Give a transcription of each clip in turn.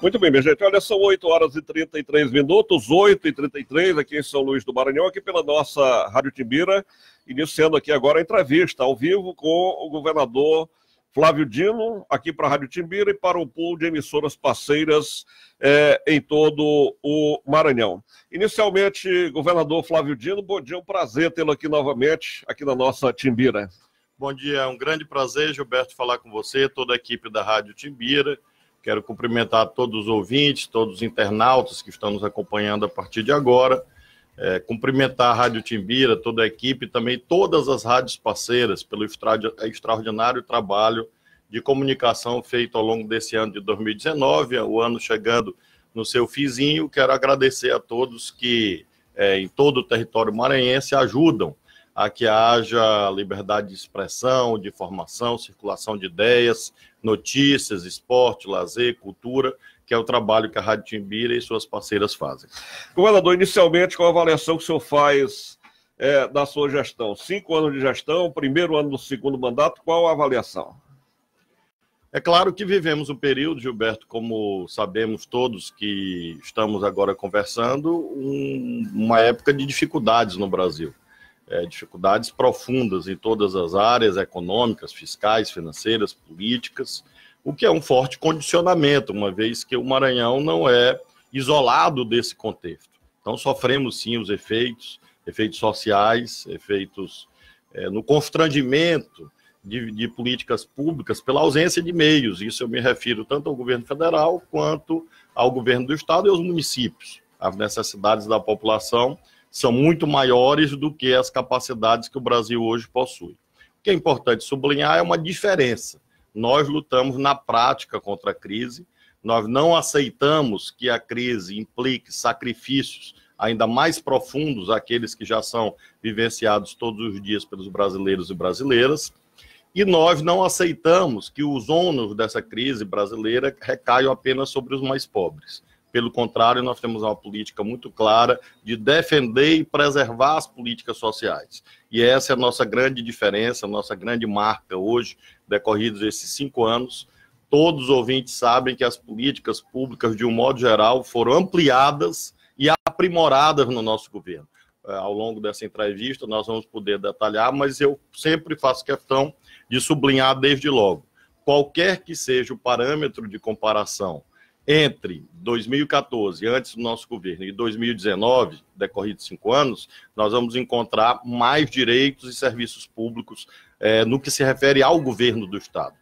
Muito bem, minha gente. Olha, são 8 horas e 33 minutos, 8 e 33 aqui em São Luís do Maranhão, aqui pela nossa Rádio Timbira, iniciando aqui agora a entrevista ao vivo com o governador Flávio Dino, aqui para a Rádio Timbira e para o pool de emissoras parceiras eh, em todo o Maranhão. Inicialmente, governador Flávio Dino, bom dia, um prazer tê-lo aqui novamente, aqui na nossa Timbira. Bom dia, é um grande prazer, Gilberto, falar com você, toda a equipe da Rádio Timbira. Quero cumprimentar todos os ouvintes, todos os internautas que estão nos acompanhando a partir de agora. É, cumprimentar a Rádio Timbira, toda a equipe, também todas as rádios parceiras pelo extraordinário trabalho de comunicação feito ao longo desse ano de 2019, o ano chegando no seu fizinho. Quero agradecer a todos que, é, em todo o território maranhense, ajudam a que haja liberdade de expressão, de informação, circulação de ideias, notícias, esporte, lazer, cultura, que é o trabalho que a Rádio Timbira e suas parceiras fazem. Governador, inicialmente, qual a avaliação que o senhor faz é, da sua gestão? Cinco anos de gestão, primeiro ano do segundo mandato, qual a avaliação? É claro que vivemos um período, Gilberto, como sabemos todos que estamos agora conversando, um, uma época de dificuldades no Brasil é, dificuldades profundas em todas as áreas econômicas, fiscais, financeiras, políticas, o que é um forte condicionamento, uma vez que o Maranhão não é isolado desse contexto. Então, sofremos sim os efeitos, efeitos sociais, efeitos é, no constrangimento de, de, políticas públicas pela ausência de meios. Isso eu me refiro tanto ao governo federal quanto ao governo do estado e aos municípios, às necessidades da população são muito maiores do que as capacidades que o Brasil hoje possui. O que é importante sublinhar é uma diferença. Nós lutamos na prática contra a crise, nós não aceitamos que a crise implique sacrifícios ainda mais profundos aqueles que já são vivenciados todos os dias pelos brasileiros e brasileiras. E nós não aceitamos que os ônus dessa crise brasileira recaiam apenas sobre os mais pobres. Pelo contrário, nós temos uma política muito clara de defender e preservar as políticas sociais. E essa é a nossa grande diferença, a nossa grande marca hoje, decorridos esses cinco anos. Todos os ouvintes sabem que as políticas públicas, de um modo geral, foram ampliadas e aprimoradas no nosso governo. É, ao longo dessa entrevista, nós vamos poder detalhar, mas eu sempre faço questão de sublinhar desde logo. Qualquer que seja o parâmetro de comparação entre 2014, antes do nosso governo, e 2019, decorrido cinco anos, nós vamos encontrar mais direitos e serviços públicos é, no que se refere ao governo do Estado.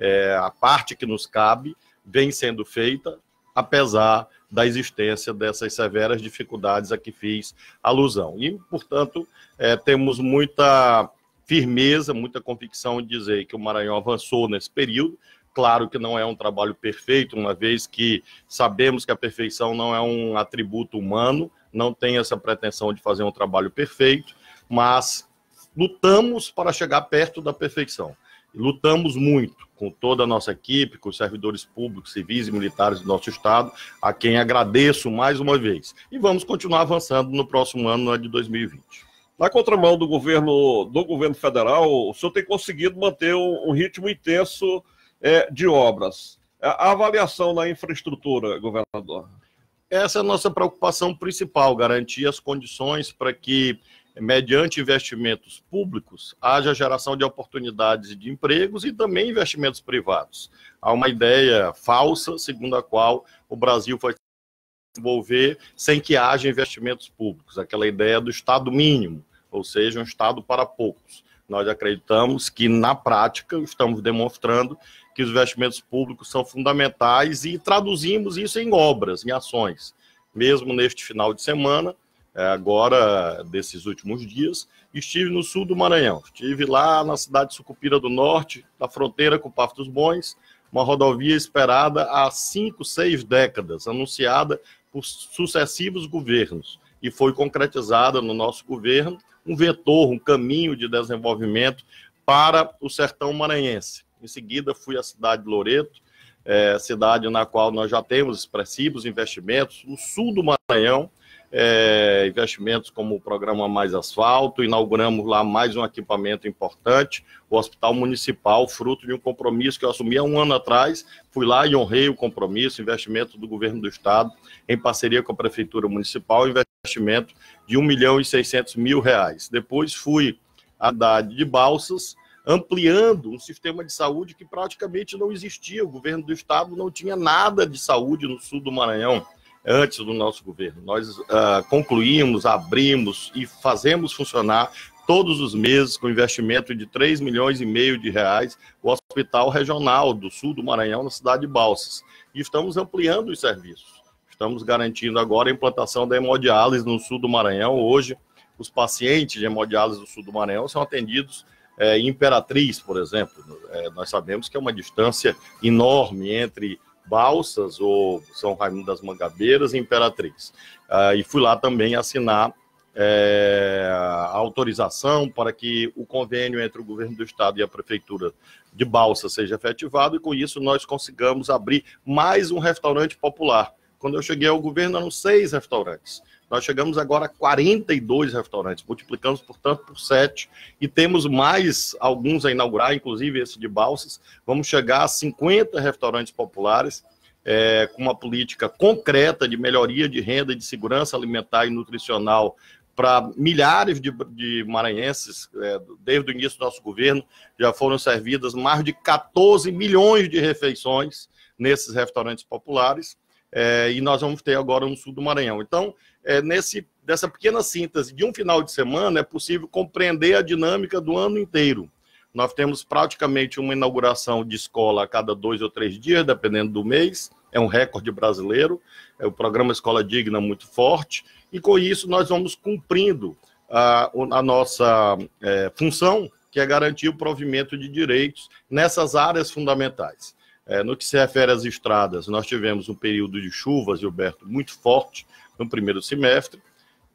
É, a parte que nos cabe vem sendo feita, apesar da existência dessas severas dificuldades a que fiz alusão. E, portanto, é, temos muita firmeza, muita convicção em dizer que o Maranhão avançou nesse período, Claro que não é um trabalho perfeito, uma vez que sabemos que a perfeição não é um atributo humano, não tem essa pretensão de fazer um trabalho perfeito, mas lutamos para chegar perto da perfeição. Lutamos muito com toda a nossa equipe, com os servidores públicos, civis e militares do nosso Estado, a quem agradeço mais uma vez. E vamos continuar avançando no próximo ano de 2020. Na contramão do governo, do governo federal, o senhor tem conseguido manter um, um ritmo intenso é, de obras. É, a avaliação na infraestrutura, governador. Essa é a nossa preocupação principal, garantir as condições para que, mediante investimentos públicos, haja geração de oportunidades de empregos e também investimentos privados. Há uma ideia falsa, segundo a qual o Brasil vai desenvolver sem que haja investimentos públicos, aquela ideia do Estado mínimo, ou seja, um Estado para poucos. Nós acreditamos que, na prática, estamos demonstrando que os investimentos públicos são fundamentais e traduzimos isso em obras, em ações. Mesmo neste final de semana, é, agora desses últimos dias, estive no sul do Maranhão. Estive lá na cidade de Sucupira do Norte, na fronteira com o Pato dos Bons, uma rodovia esperada há cinco, seis décadas, anunciada por sucessivos governos e foi concretizada no nosso governo um vetor, um caminho de desenvolvimento para o sertão maranhense. Em seguida, fui à cidade de Loreto, é, cidade na qual nós já temos expressivos investimentos. No sul do Maranhão, é, investimentos como o programa Mais Asfalto, inauguramos lá mais um equipamento importante, o Hospital Municipal, fruto de um compromisso que eu assumi há um ano atrás, fui lá e honrei o compromisso, investimento do Governo do Estado, em parceria com a Prefeitura Municipal, investimento de 1 milhão e 600 mil reais. Depois fui à cidade de Balsas, ampliando um sistema de saúde que praticamente não existia. O governo do estado não tinha nada de saúde no sul do Maranhão antes do nosso governo. Nós uh, concluímos, abrimos e fazemos funcionar todos os meses com investimento de 3 milhões e meio de reais o Hospital Regional do Sul do Maranhão, na cidade de Balsas. E estamos ampliando os serviços. Estamos garantindo agora a implantação da hemodiálise no sul do Maranhão. Hoje, os pacientes de hemodiálise do sul do Maranhão são atendidos é, Imperatriz, por exemplo. É, nós sabemos que é uma distância enorme entre Balsas ou São Raimundo das Mangabeiras e Imperatriz. Ah, e fui lá também assinar é, a autorização para que o convênio entre o governo do estado e a prefeitura de Balsas seja efetivado e com isso nós consigamos abrir mais um restaurante popular. Quando eu cheguei ao governo, eram seis restaurantes. Nós chegamos agora a 42 restaurantes, multiplicamos, portanto, por 7 e temos mais alguns a inaugurar, inclusive esse de Balsas. Vamos chegar a 50 restaurantes populares é, com uma política concreta de melhoria de renda e de segurança alimentar e nutricional para milhares de, de maranhenses, é, desde o início do nosso governo, já foram servidas mais de 14 milhões de refeições nesses restaurantes populares. É, e nós vamos ter agora no sul do Maranhão. Então, é, nesse, dessa pequena síntese de um final de semana, é possível compreender a dinâmica do ano inteiro. Nós temos praticamente uma inauguração de escola a cada dois ou três dias, dependendo do mês. É um recorde brasileiro. É o programa Escola Digna muito forte. E com isso nós vamos cumprindo a, a nossa é, função, que é garantir o provimento de direitos nessas áreas fundamentais. É, no que se refere às estradas, nós tivemos um período de chuvas, Gilberto, muito forte, no primeiro semestre.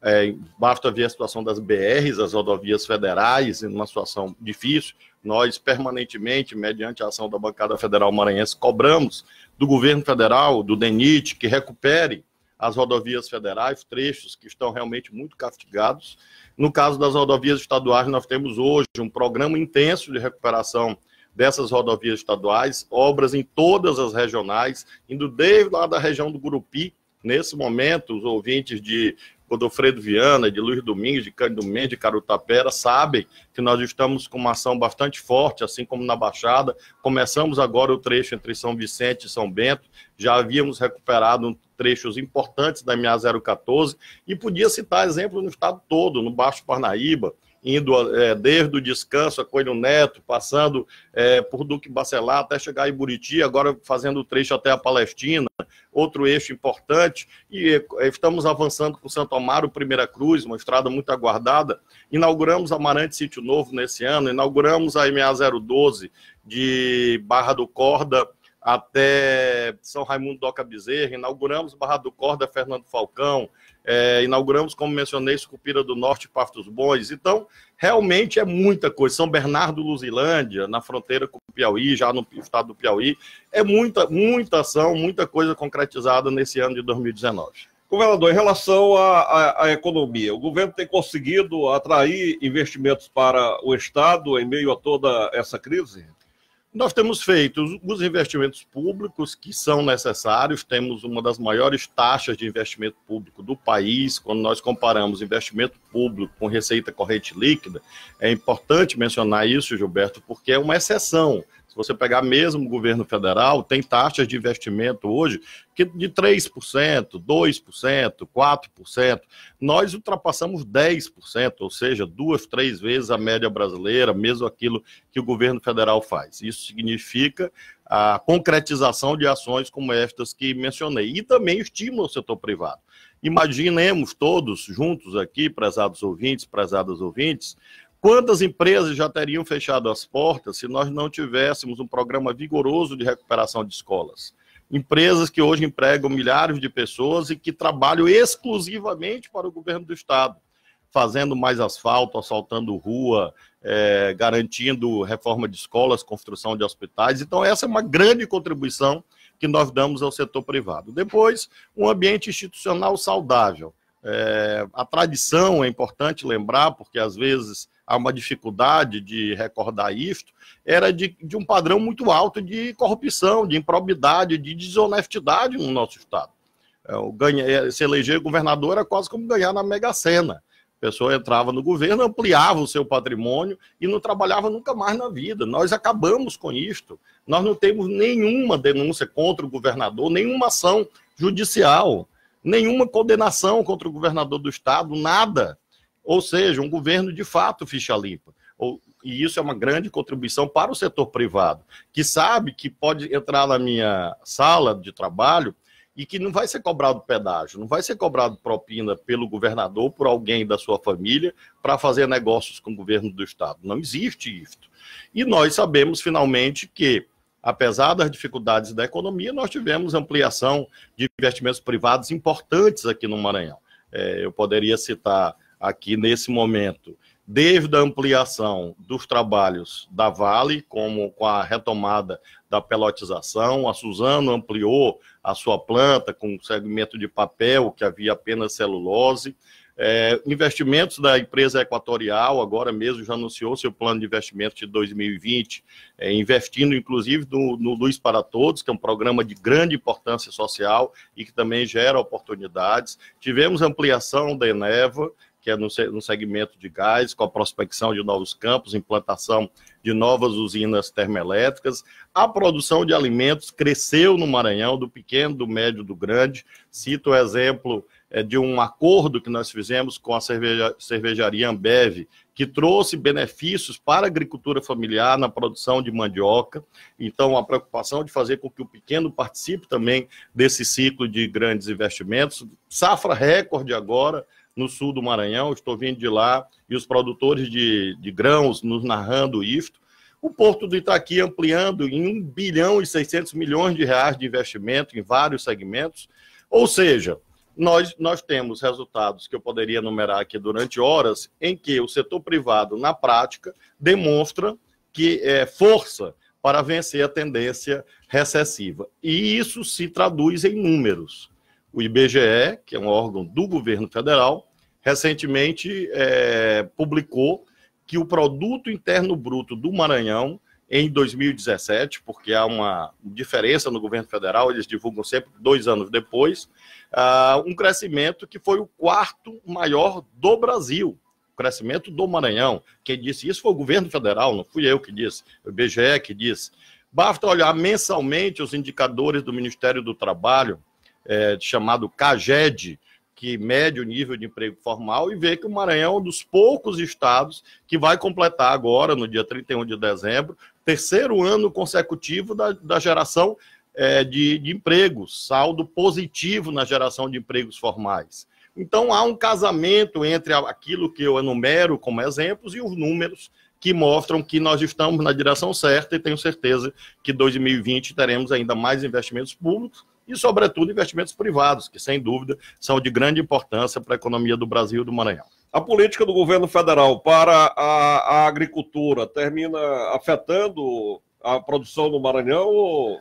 É, basta ver a situação das BRs, as rodovias federais, em uma situação difícil. Nós, permanentemente, mediante a ação da bancada federal maranhense, cobramos do governo federal, do DENIT, que recupere as rodovias federais, trechos que estão realmente muito castigados. No caso das rodovias estaduais, nós temos hoje um programa intenso de recuperação dessas rodovias estaduais, obras em todas as regionais, indo desde lá da região do Gurupi Nesse momento, os ouvintes de Godofredo Viana, de Luiz Domingos, de Cândido Mendes, de Carutapera, sabem que nós estamos com uma ação bastante forte, assim como na Baixada. Começamos agora o trecho entre São Vicente e São Bento, já havíamos recuperado trechos importantes da MA 014 e podia citar exemplo no estado todo, no Baixo Parnaíba, indo é, desde o descanso a Coelho Neto, passando é, por Duque Bacelar até chegar em Buriti, agora fazendo o trecho até a Palestina, outro eixo importante, e é, estamos avançando com Santo Amaro, Primeira Cruz, uma estrada muito aguardada. Inauguramos Amarante Sítio Novo nesse ano, inauguramos a MA012 de Barra do Corda até São Raimundo Doca Bezerra, inauguramos Barra do Corda, Fernando Falcão, é, inauguramos, como mencionei, Sucupira do Norte, Pastos Bons. Então, realmente é muita coisa. São Bernardo, Luzilândia, na fronteira com o Piauí, já no estado do Piauí. É muita, muita ação, muita coisa concretizada nesse ano de 2019. Governador, em relação à, à, à economia, o governo tem conseguido atrair investimentos para o Estado em meio a toda essa crise? Nós temos feito os investimentos públicos que são necessários, temos uma das maiores taxas de investimento público do país. Quando nós comparamos investimento público com receita corrente líquida, é importante mencionar isso, Gilberto, porque é uma exceção. Se você pegar mesmo o governo federal, tem taxas de investimento hoje que de 3%, 2%, 4%. Nós ultrapassamos 10%, ou seja, duas, três vezes a média brasileira, mesmo aquilo que o governo federal faz. Isso significa a concretização de ações como estas que mencionei. E também estímulo ao setor privado. Imaginemos todos juntos aqui, prezados ouvintes, prezadas ouvintes, Quantas empresas já teriam fechado as portas se nós não tivéssemos um programa vigoroso de recuperação de escolas? Empresas que hoje empregam milhares de pessoas e que trabalham exclusivamente para o governo do Estado, fazendo mais asfalto, assaltando rua, é, garantindo reforma de escolas, construção de hospitais. Então, essa é uma grande contribuição que nós damos ao setor privado. Depois, um ambiente institucional saudável. É, a tradição é importante lembrar, porque às vezes há uma dificuldade de recordar isto, era de, de um padrão muito alto de corrupção, de improbidade, de desonestidade no nosso Estado. É, ganha, é, se eleger governador era quase como ganhar na Mega Sena. A pessoa entrava no governo, ampliava o seu patrimônio e não trabalhava nunca mais na vida. Nós acabamos com isto. Nós não temos nenhuma denúncia contra o governador, nenhuma ação judicial, nenhuma condenação contra o governador do estado, nada. Ou seja, um governo de fato ficha limpa. Ou, e isso é uma grande contribuição para o setor privado, que sabe que pode entrar na minha sala de trabalho e que não vai ser cobrado pedágio, não vai ser cobrado propina pelo governador, por alguém da sua família, para fazer negócios com o governo do Estado. Não existe isso. E nós sabemos, finalmente, que, apesar das dificuldades da economia, nós tivemos ampliação de investimentos privados importantes aqui no Maranhão. É, eu poderia citar aqui nesse momento, desde a ampliação dos trabalhos da Vale, como com a retomada da pelotização, a Suzano ampliou a sua planta com segmento de papel, que havia apenas celulose, é, investimentos da empresa Equatorial, agora mesmo já anunciou seu plano de investimentos de 2020, é, investindo inclusive no, no Luz para Todos, que é um programa de grande importância social e que também gera oportunidades. Tivemos ampliação da Eneva, que é no, no segmento de gás, com a prospecção de novos campos, implantação de novas usinas termoelétricas. A produção de alimentos cresceu no Maranhão, do pequeno, do médio, do grande. Cito o exemplo é, de um acordo que nós fizemos com a cerveja, cervejaria Ambev, que trouxe benefícios para a agricultura familiar na produção de mandioca. Então, a preocupação de fazer com que o pequeno participe também desse ciclo de grandes investimentos. Safra recorde agora, no sul do Maranhão, estou vindo de lá, e os produtores de, de grãos nos narrando isto. O Porto do Itaqui ampliando em 1 bilhão e 600 milhões de reais de investimento em vários segmentos. Ou seja, nós, nós temos resultados que eu poderia enumerar aqui durante horas, em que o setor privado, na prática, demonstra que é força para vencer a tendência recessiva. E isso se traduz em números. O IBGE, que é um órgão do governo federal, recentemente é, publicou que o produto interno bruto do Maranhão em 2017, porque há uma diferença no governo federal, eles divulgam sempre dois anos depois, uh, um crescimento que foi o quarto maior do Brasil. O crescimento do Maranhão. Quem disse isso foi o governo federal, não fui eu que disse, o IBGE que disse. Basta olhar mensalmente os indicadores do Ministério do Trabalho, é, chamado CAGED, que mede o nível de emprego formal, e vê que o Maranhão é um dos poucos estados que vai completar agora, no dia 31 de dezembro, terceiro ano consecutivo da, da geração é, de, de empregos, saldo positivo na geração de empregos formais. Então há um casamento entre aquilo que eu enumero como exemplos e os números que mostram que nós estamos na direção certa e tenho certeza que 2020 teremos ainda mais investimentos públicos e, sobretudo, investimentos privados, que, sem dúvida, são de grande importância para a economia do Brasil e do Maranhão. A política do governo federal para a, a agricultura termina afetando a produção no Maranhão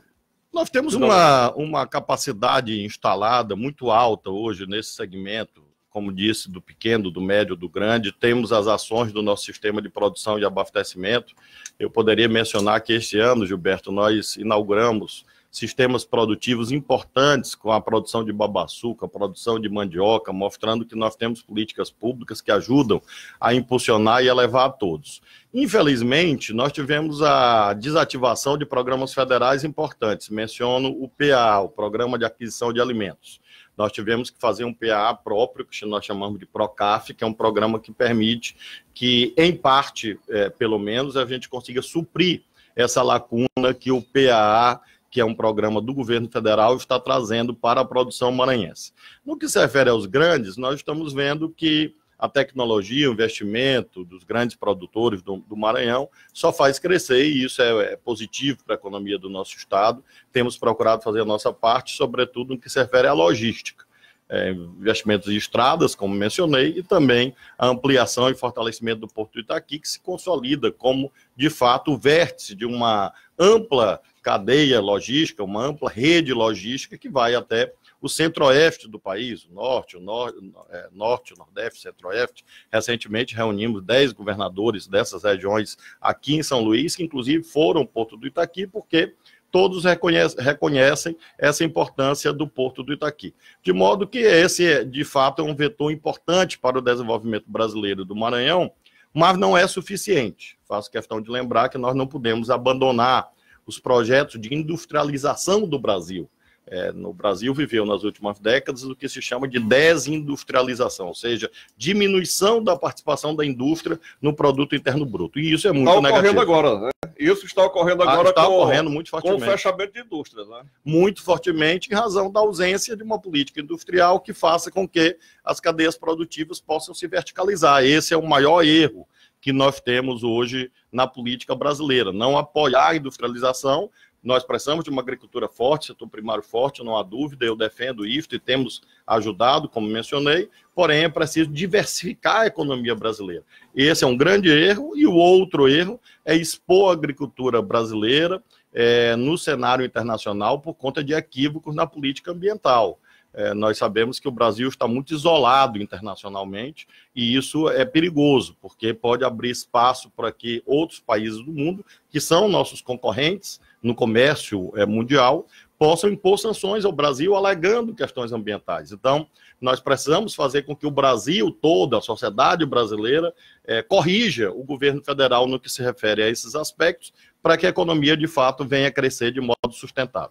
Nós temos uma, uma capacidade instalada muito alta hoje nesse segmento, como disse, do pequeno, do médio, do grande. Temos as ações do nosso sistema de produção e abastecimento. Eu poderia mencionar que este ano, Gilberto, nós inauguramos sistemas produtivos importantes com a produção de babaçuca, produção de mandioca, mostrando que nós temos políticas públicas que ajudam a impulsionar e a levar a todos. Infelizmente, nós tivemos a desativação de programas federais importantes. Menciono o PA, o Programa de Aquisição de Alimentos. Nós tivemos que fazer um PA próprio, que nós chamamos de PROCAF, que é um programa que permite que, em parte, é, pelo menos, a gente consiga suprir essa lacuna que o PAA que é um programa do governo federal, está trazendo para a produção maranhense. No que se refere aos grandes, nós estamos vendo que a tecnologia, o investimento dos grandes produtores do, do Maranhão só faz crescer e isso é, é positivo para a economia do nosso estado. Temos procurado fazer a nossa parte, sobretudo no que se refere à logística é, investimentos em estradas, como mencionei, e também a ampliação e fortalecimento do Porto do Itaqui, que se consolida como, de fato, o vértice de uma ampla cadeia logística, uma ampla rede logística que vai até o centro-oeste do país, o norte, o nor é, norte, o nordeste, centro-oeste. Recentemente reunimos 10 governadores dessas regiões aqui em São Luís, que inclusive foram ao Porto do Itaqui, porque todos reconhecem, reconhecem essa importância do Porto do Itaqui. De modo que esse, de fato, é um vetor importante para o desenvolvimento brasileiro do Maranhão, mas não é suficiente. Faço questão de lembrar que nós não podemos abandonar os projetos de industrialização do Brasil é, no Brasil viveu nas últimas décadas o que se chama de desindustrialização, ou seja, diminuição da participação da indústria no produto interno bruto. E isso é muito está ocorrendo negativo. agora, né? Isso está ocorrendo ah, agora está com, ocorrendo muito fortemente. com o fechamento de indústrias. Né? Muito fortemente em razão da ausência de uma política industrial que faça com que as cadeias produtivas possam se verticalizar. Esse é o maior erro que nós temos hoje na política brasileira. Não apoiar a industrialização, nós precisamos de uma agricultura forte, setor primário forte, não há dúvida, eu defendo isso e temos ajudado, como mencionei, porém é preciso diversificar a economia brasileira. Esse é um grande erro, e o outro erro é expor a agricultura brasileira é, no cenário internacional por conta de equívocos na política ambiental. É, nós sabemos que o Brasil está muito isolado internacionalmente e isso é perigoso, porque pode abrir espaço para que outros países do mundo, que são nossos concorrentes, no comércio é, mundial possam impor sanções ao Brasil alegando questões ambientais. Então, nós precisamos fazer com que o Brasil todo, a sociedade brasileira, é, corrija o governo federal no que se refere a esses aspectos, para que a economia, de fato, venha a crescer de modo sustentável.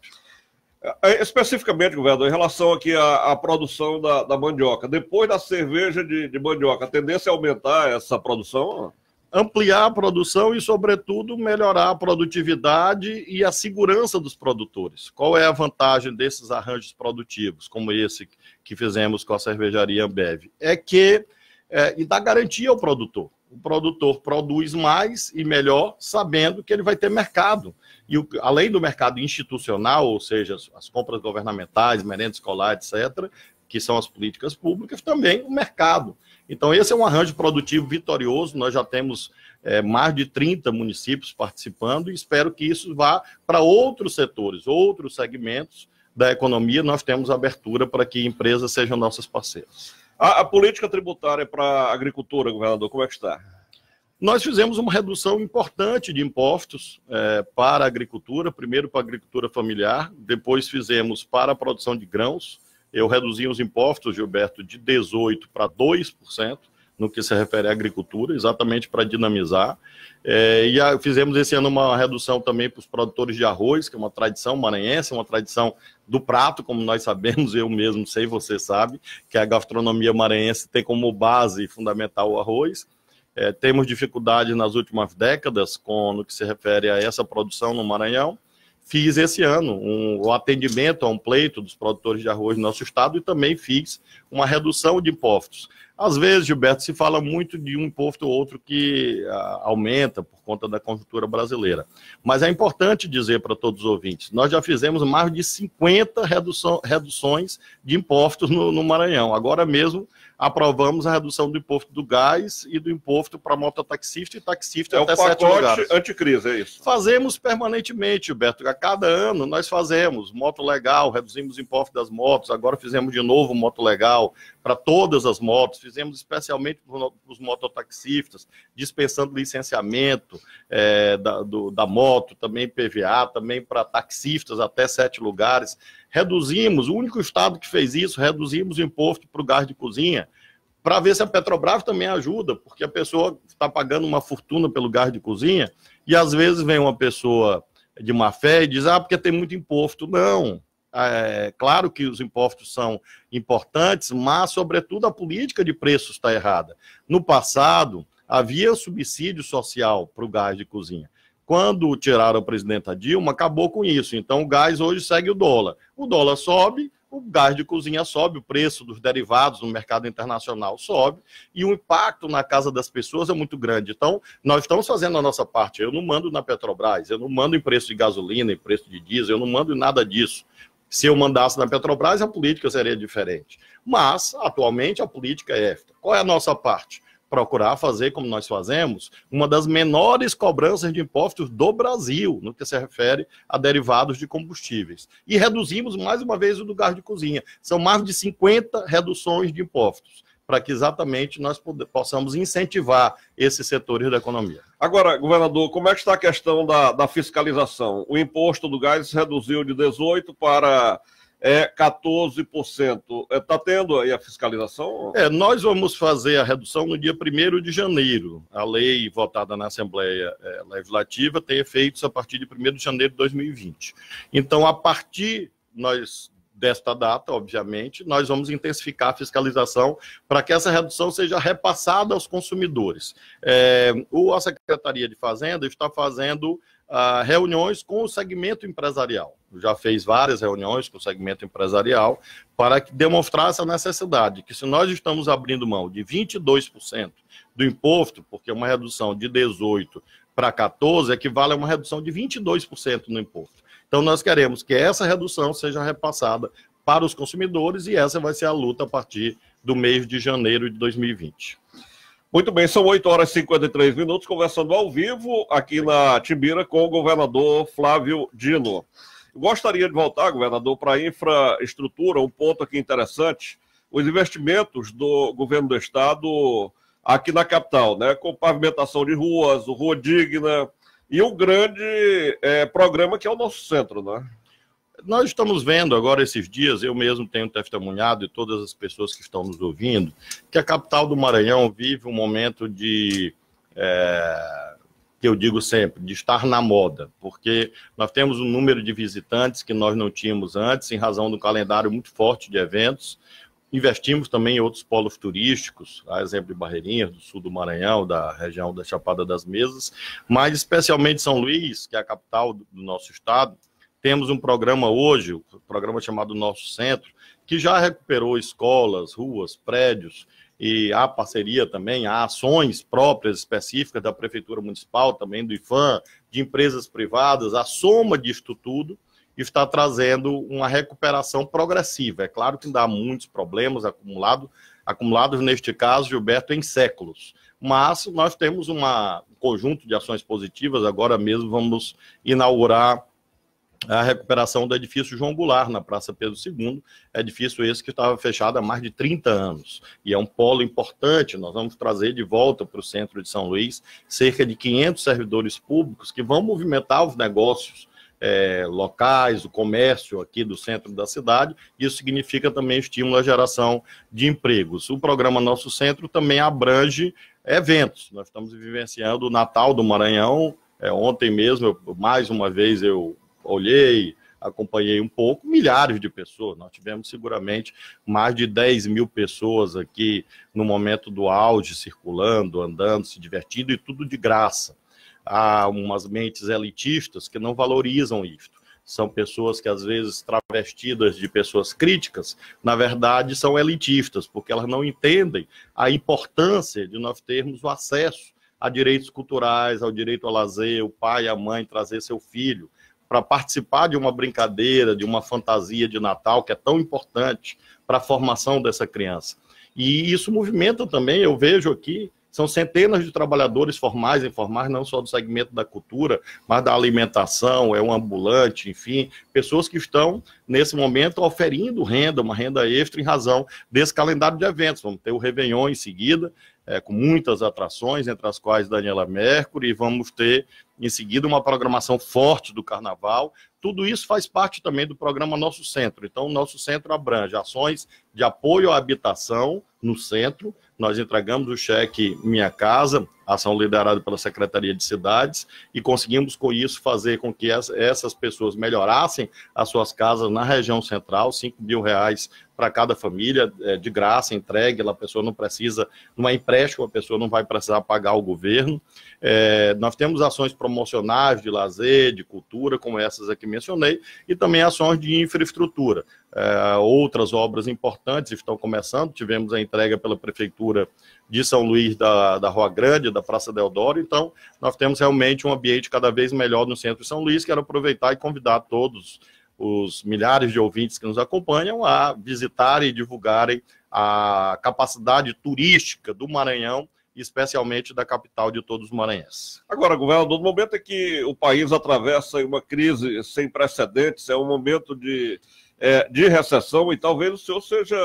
É, é, especificamente, governador, em relação aqui à, à produção da, da, mandioca, depois da cerveja de, de mandioca, a tendência é aumentar essa produção? ampliar a produção e, sobretudo, melhorar a produtividade e a segurança dos produtores. Qual é a vantagem desses arranjos produtivos, como esse que fizemos com a cervejaria Ambev? É que é, e dá garantia ao produtor. O produtor produz mais e melhor, sabendo que ele vai ter mercado. E o, além do mercado institucional, ou seja, as, as compras governamentais, merenda escolar, etc., que são as políticas públicas, também o mercado. Então, esse é um arranjo produtivo vitorioso. Nós já temos é, mais de 30 municípios participando e espero que isso vá para outros setores, outros segmentos da economia. Nós temos abertura para que empresas sejam nossas parceiras. A, a política tributária para a agricultura, governador, como é que está? Nós fizemos uma redução importante de impostos é, para a agricultura, primeiro para a agricultura familiar, depois fizemos para a produção de grãos, eu reduzi os impostos, Gilberto, de 18% para 2%, no que se refere à agricultura, exatamente para dinamizar. É, e a, fizemos esse ano uma redução também para os produtores de arroz, que é uma tradição maranhense, uma tradição do prato, como nós sabemos, eu mesmo sei, você sabe, que a gastronomia maranhense tem como base fundamental o arroz. É, temos dificuldades nas últimas décadas com no que se refere a essa produção no Maranhão fiz esse ano um, atendimento a um pleito dos produtores de arroz no nosso estado e também fiz uma redução de impostos. Às vezes, Gilberto, se fala muito de um imposto ou outro que a, ah, aumenta por conta da conjuntura brasileira. Mas é importante dizer para todos os ouvintes: nós já fizemos mais de 50 redução, reduções de impostos no, no Maranhão. Agora mesmo, aprovamos a redução do imposto do gás e do imposto para mototaxista e taxista é até sete lugares. anticrise, é isso? Fazemos permanentemente, Beto. A cada ano nós fazemos moto legal, reduzimos o imposto das motos, agora fizemos de novo moto legal para todas as motos, fizemos especialmente para os mototaxistas, dispensando licenciamento é, da, do, da moto, também PVA, também para taxistas até sete lugares. Reduzimos, o único estado que fez isso, reduzimos o imposto para o gás de cozinha, para ver se a Petrobras também ajuda, porque a pessoa está pagando uma fortuna pelo gás de cozinha e às vezes vem uma pessoa de má fé e diz, ah, porque tem muito imposto. Não, é, claro que os impostos são importantes, mas, sobretudo, a política de preços está errada. No passado, havia subsídio social para o gás de cozinha. Quando tiraram a presidenta Dilma, acabou com isso. Então, o gás hoje segue o dólar. O dólar sobe, o gás de cozinha sobe, o preço dos derivados no mercado internacional sobe e o impacto na casa das pessoas é muito grande. Então, nós estamos fazendo a nossa parte. Eu não mando na Petrobras, eu não mando em preço de gasolina, em preço de diesel, eu não mando em nada disso. Se eu mandasse na Petrobras, a política seria diferente. Mas, atualmente, a política é esta. Qual é a nossa parte? procurar fazer, como nós fazemos, uma das menores cobranças de impostos do Brasil, no que se refere a derivados de combustíveis. E reduzimos mais uma vez o do gás de cozinha. São mais de 50 reduções de impostos para que exatamente nós possamos incentivar esses setores da economia. Agora, governador, como é que está a questão da, da fiscalização? O imposto do gás reduziu de 18 para é 14%. Está é, tá tendo aí a fiscalização? É, nós vamos fazer a redução no dia 1 de janeiro. A lei votada na Assembleia é, Legislativa tem efeitos a partir de 1 de janeiro de 2020. Então, a partir nós desta data, obviamente, nós vamos intensificar a fiscalização para que essa redução seja repassada aos consumidores. É, o, a Secretaria de Fazenda está fazendo uh, reuniões com o segmento empresarial. Já fez várias reuniões com o segmento empresarial para que essa necessidade que se nós estamos abrindo mão de 22% do imposto, porque uma redução de 18 para 14 equivale a uma redução de 22% no imposto. Então nós queremos que essa redução seja repassada para os consumidores e essa vai ser a luta a partir do mês de janeiro de 2020. Muito bem, são 8 horas e 53 minutos, conversando ao vivo aqui na Tibira com o governador Flávio Dino. Gostaria de voltar, governador, para a infraestrutura, um ponto aqui interessante. Os investimentos do governo do estado aqui na capital, né? Com pavimentação de ruas, o Rua Digna e um grande é, programa que é o nosso centro, né? Nós estamos vendo agora esses dias, eu mesmo tenho testemunhado e todas as pessoas que estão nos ouvindo, que a capital do Maranhão vive um momento de. É, que eu digo sempre, de estar na moda, porque nós temos um número de visitantes que nós não tínhamos antes, em razão do calendário muito forte de eventos. Investimos também em outros polos turísticos, a exemplo de Barreirinhas, do sul do Maranhão, da região da Chapada das Mesas, mas especialmente São Luís, que é a capital do nosso estado, temos um programa hoje, um programa chamado Nosso Centro, que já recuperou escolas, ruas, prédios, e há parceria também, há ações próprias específicas da Prefeitura Municipal, também do IFAM, de empresas privadas, a soma disto tudo está trazendo uma recuperação progressiva. É claro que ainda há muitos problemas acumulado, acumulados, neste caso, Gilberto, em séculos. Mas nós temos uma, um conjunto de ações positivas, agora mesmo vamos inaugurar a recuperação do edifício João Goulart, na Praça Pedro II, edifício esse que estava fechado há mais de 30 anos, e é um polo importante, nós vamos trazer de volta para o centro de São Luís cerca de 500 servidores públicos que vão movimentar os negócios é, locais, o comércio aqui do centro da cidade, isso significa também estímulo à geração de empregos. O programa Nosso Centro também abrange eventos, nós estamos vivenciando o Natal do Maranhão, é, ontem mesmo, eu, mais uma vez, eu olhei, acompanhei um pouco, milhares de pessoas. Nós tivemos seguramente mais de 10 mil pessoas aqui no momento do auge, circulando, andando, se divertindo e tudo de graça. Há umas mentes elitistas que não valorizam isto. São pessoas que às vezes travestidas de pessoas críticas, na verdade são elitistas, porque elas não entendem a importância de nós termos o acesso a direitos culturais, ao direito ao lazer, o pai, a mãe trazer seu filho, para participar de uma brincadeira, de uma fantasia de Natal que é tão importante para a formação dessa criança. E isso movimenta também, eu vejo aqui, são centenas de trabalhadores formais e informais, não só do segmento da cultura, mas da alimentação, é um ambulante, enfim, pessoas que estão, nesse momento, oferindo renda, uma renda extra em razão desse calendário de eventos. Vamos ter o Réveillon em seguida, é, com muitas atrações, entre as quais Daniela Mercury, e vamos ter em seguida uma programação forte do carnaval. Tudo isso faz parte também do programa Nosso Centro. Então, o Nosso Centro abrange ações de apoio à habitação no centro. Nós entregamos o cheque Minha Casa, ação liderada pela Secretaria de Cidades, e conseguimos com isso fazer com que essas pessoas melhorassem as suas casas na região central, 5 mil reais para cada família, é, de graça, entregue, a pessoa não precisa, não é empréstimo, a pessoa não vai precisar pagar ao governo. É, nós temos ações promocionais de lazer, de cultura, como essas aqui mencionei, e também ações de infraestrutura. É, outras obras importantes estão começando. Tivemos a entrega pela Prefeitura de São Luís da, da Rua Grande, da Praça Deodoro. Então, nós temos realmente um ambiente cada vez melhor no centro de São Luís. Quero aproveitar e convidar todos os milhares de ouvintes que nos acompanham a visitarem e divulgarem a capacidade turística do Maranhão especialmente da capital de todos os maranhenses. Agora, governador, no momento em é que o país atravessa uma crise sem precedentes, é um momento de é, de recessão, e talvez o senhor seja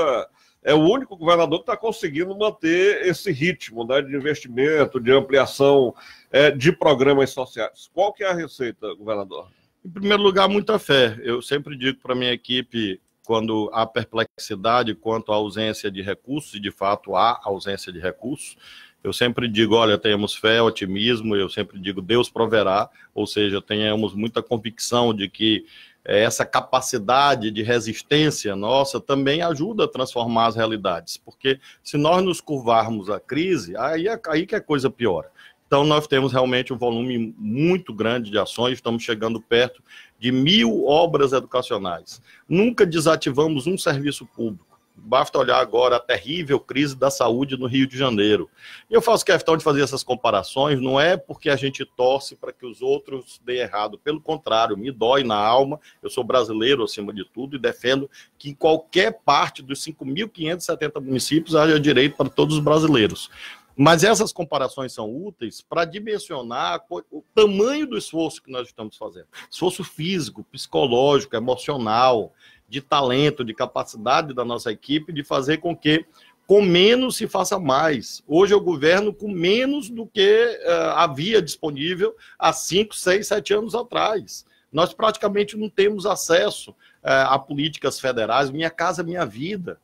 é o único governador que está conseguindo manter esse ritmo né, de investimento, de ampliação é, de programas sociais. Qual que é a receita, governador? Em primeiro lugar, muita fé. Eu sempre digo para minha equipe, quando há perplexidade quanto à ausência de recursos, e de fato há ausência de recursos, eu sempre digo, olha, tenhamos fé, otimismo, eu sempre digo, Deus proverá, ou seja, tenhamos muita convicção de que é, essa capacidade de resistência nossa também ajuda a transformar as realidades, porque se nós nos curvarmos à crise, aí, é, aí que a coisa piora. Então, nós temos realmente um volume muito grande de ações, estamos chegando perto de mil obras educacionais. Nunca desativamos um serviço público. Basta olhar agora a terrível crise da saúde no Rio de Janeiro. E eu faço questão de fazer essas comparações, não é porque a gente torce para que os outros dêem errado. Pelo contrário, me dói na alma. Eu sou brasileiro, acima de tudo, e defendo que em qualquer parte dos 5.570 municípios haja direito para todos os brasileiros. Mas essas comparações são úteis para dimensionar o tamanho do esforço que nós estamos fazendo. Esforço físico, psicológico, emocional, de talento, de capacidade da nossa equipe de fazer com que com menos se faça mais. Hoje eu governo com menos do que uh, havia disponível há 5, 6, 7 anos atrás. Nós praticamente não temos acesso uh, a políticas federais, Minha Casa Minha Vida.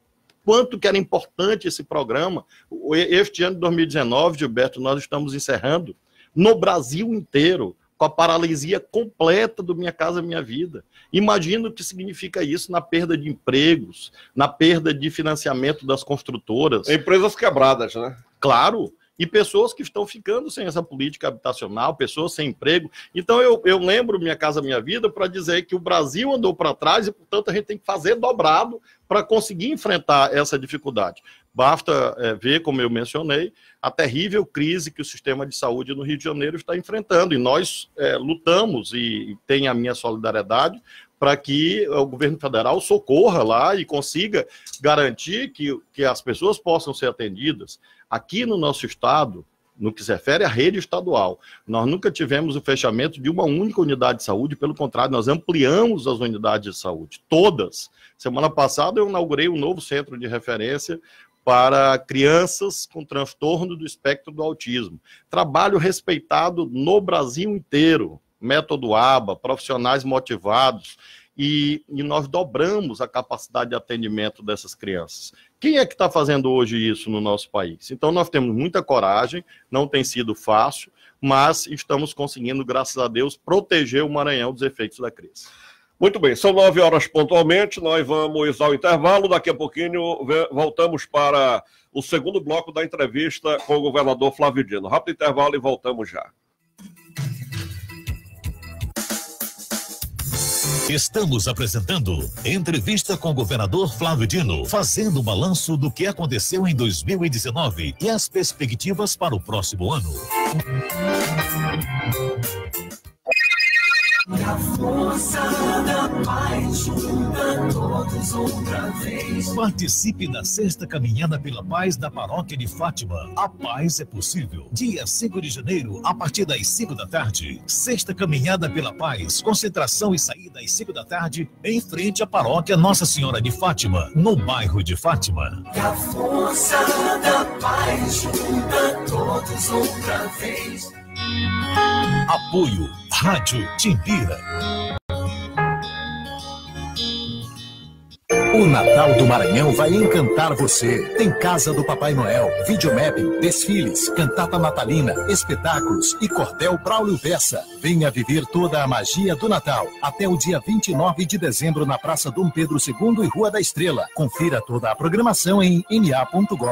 Quanto que era importante esse programa. Este ano de 2019, Gilberto, nós estamos encerrando no Brasil inteiro com a paralisia completa do Minha Casa Minha Vida. Imagina o que significa isso na perda de empregos, na perda de financiamento das construtoras. Empresas quebradas, né? Claro e pessoas que estão ficando sem essa política habitacional, pessoas sem emprego. Então, eu, eu lembro Minha Casa Minha Vida para dizer que o Brasil andou para trás e, portanto, a gente tem que fazer dobrado para conseguir enfrentar essa dificuldade. Basta é, ver, como eu mencionei, a terrível crise que o sistema de saúde no Rio de Janeiro está enfrentando. E nós é, lutamos, e, e tem a minha solidariedade, para que o governo federal socorra lá e consiga garantir que, que as pessoas possam ser atendidas. Aqui no nosso estado, no que se refere à rede estadual. Nós nunca tivemos o fechamento de uma única unidade de saúde, pelo contrário, nós ampliamos as unidades de saúde, todas. Semana passada eu inaugurei um novo centro de referência para crianças com transtorno do espectro do autismo. Trabalho respeitado no Brasil inteiro. Método ABA, profissionais motivados, e, e nós dobramos a capacidade de atendimento dessas crianças. Quem é que está fazendo hoje isso no nosso país? Então, nós temos muita coragem, não tem sido fácil, mas estamos conseguindo, graças a Deus, proteger o Maranhão dos efeitos da crise. Muito bem, são nove horas pontualmente, nós vamos ao intervalo, daqui a pouquinho voltamos para o segundo bloco da entrevista com o governador Flávio Dino. Rápido intervalo e voltamos já. Estamos apresentando entrevista com o governador Flávio Dino, fazendo o balanço do que aconteceu em 2019 e as perspectivas para o próximo ano força da paz junta todos outra vez. Participe da sexta caminhada pela paz da paróquia de Fátima. A paz é possível. Dia 5 de janeiro, a partir das 5 da tarde. Sexta caminhada pela paz, concentração e saída às 5 da tarde, em frente à paróquia Nossa Senhora de Fátima, no bairro de Fátima. a força da paz junta todos outra vez. Apoio Rádio Timbira. O Natal do Maranhão vai encantar você. Tem Casa do Papai Noel, videomapping, desfiles, cantata natalina, espetáculos e cordel Braulio Bessa. Venha viver toda a magia do Natal até o dia 29 de dezembro na Praça Dom Pedro II e Rua da Estrela. Confira toda a programação em ma.gov.br.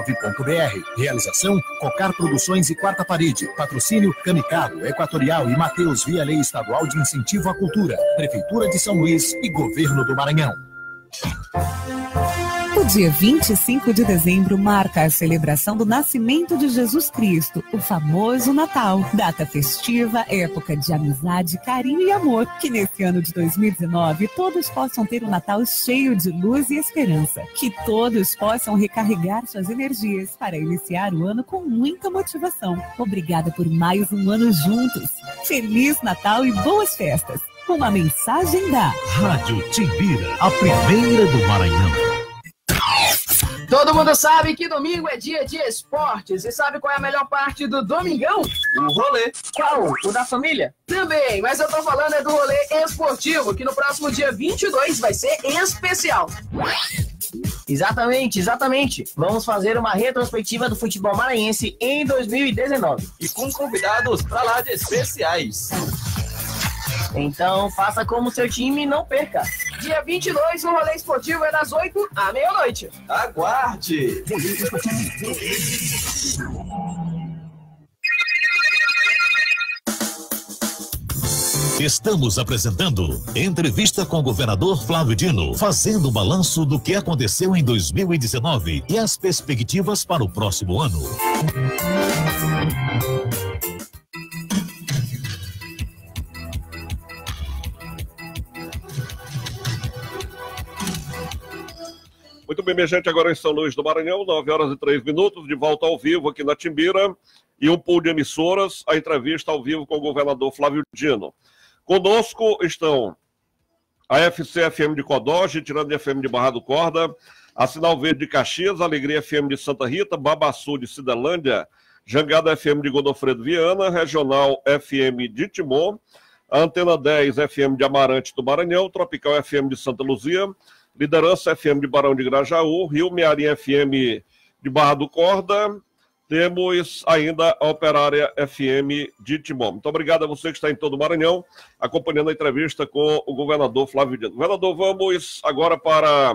Realização Cocar Produções e Quarta Parede. Patrocínio Camicado, Equatorial e Mateus via Lei Estadual de Incentivo à Cultura. Prefeitura de São Luís e Governo do Maranhão. O dia 25 de dezembro marca a celebração do nascimento de Jesus Cristo, o famoso Natal. Data festiva, época de amizade, carinho e amor. Que nesse ano de 2019 todos possam ter um Natal cheio de luz e esperança. Que todos possam recarregar suas energias para iniciar o ano com muita motivação. Obrigada por mais um ano juntos. Feliz Natal e boas festas! Uma mensagem da Rádio Timbira, a primeira do Maranhão. Todo mundo sabe que domingo é dia de esportes. E sabe qual é a melhor parte do domingão? O rolê. Qual? O da família? Também, mas eu tô falando é do rolê esportivo, que no próximo dia 22 vai ser especial. Exatamente, exatamente. Vamos fazer uma retrospectiva do futebol maranhense em 2019. E com convidados pra lá de especiais. Então faça como seu time e não perca. Dia 22, o rolê esportivo é das 8 à meia-noite. Aguarde! Estamos apresentando entrevista com o governador Flávio Dino, fazendo o balanço do que aconteceu em 2019 e as perspectivas para o próximo ano. Emergente agora em São Luís do Maranhão, 9 horas e 3 minutos, de volta ao vivo aqui na Timbira, e um pool de emissoras, a entrevista ao vivo com o governador Flávio Dino. Conosco estão a FCFM de Codoge, Tirando FM de Barra do Corda, a Sinal Verde de Caxias, Alegria FM de Santa Rita, Babaçu de Cidelândia, Jangada FM de Godofredo Viana, Regional FM de Timon, Antena 10 FM de Amarante do Maranhão, Tropical FM de Santa Luzia, Liderança FM de Barão de Grajaú, Rio Mearim FM de Barra do Corda, temos ainda a Operária FM de Timó. Muito obrigado a você que está em todo o Maranhão, acompanhando a entrevista com o governador Flávio Dino. Governador, vamos agora para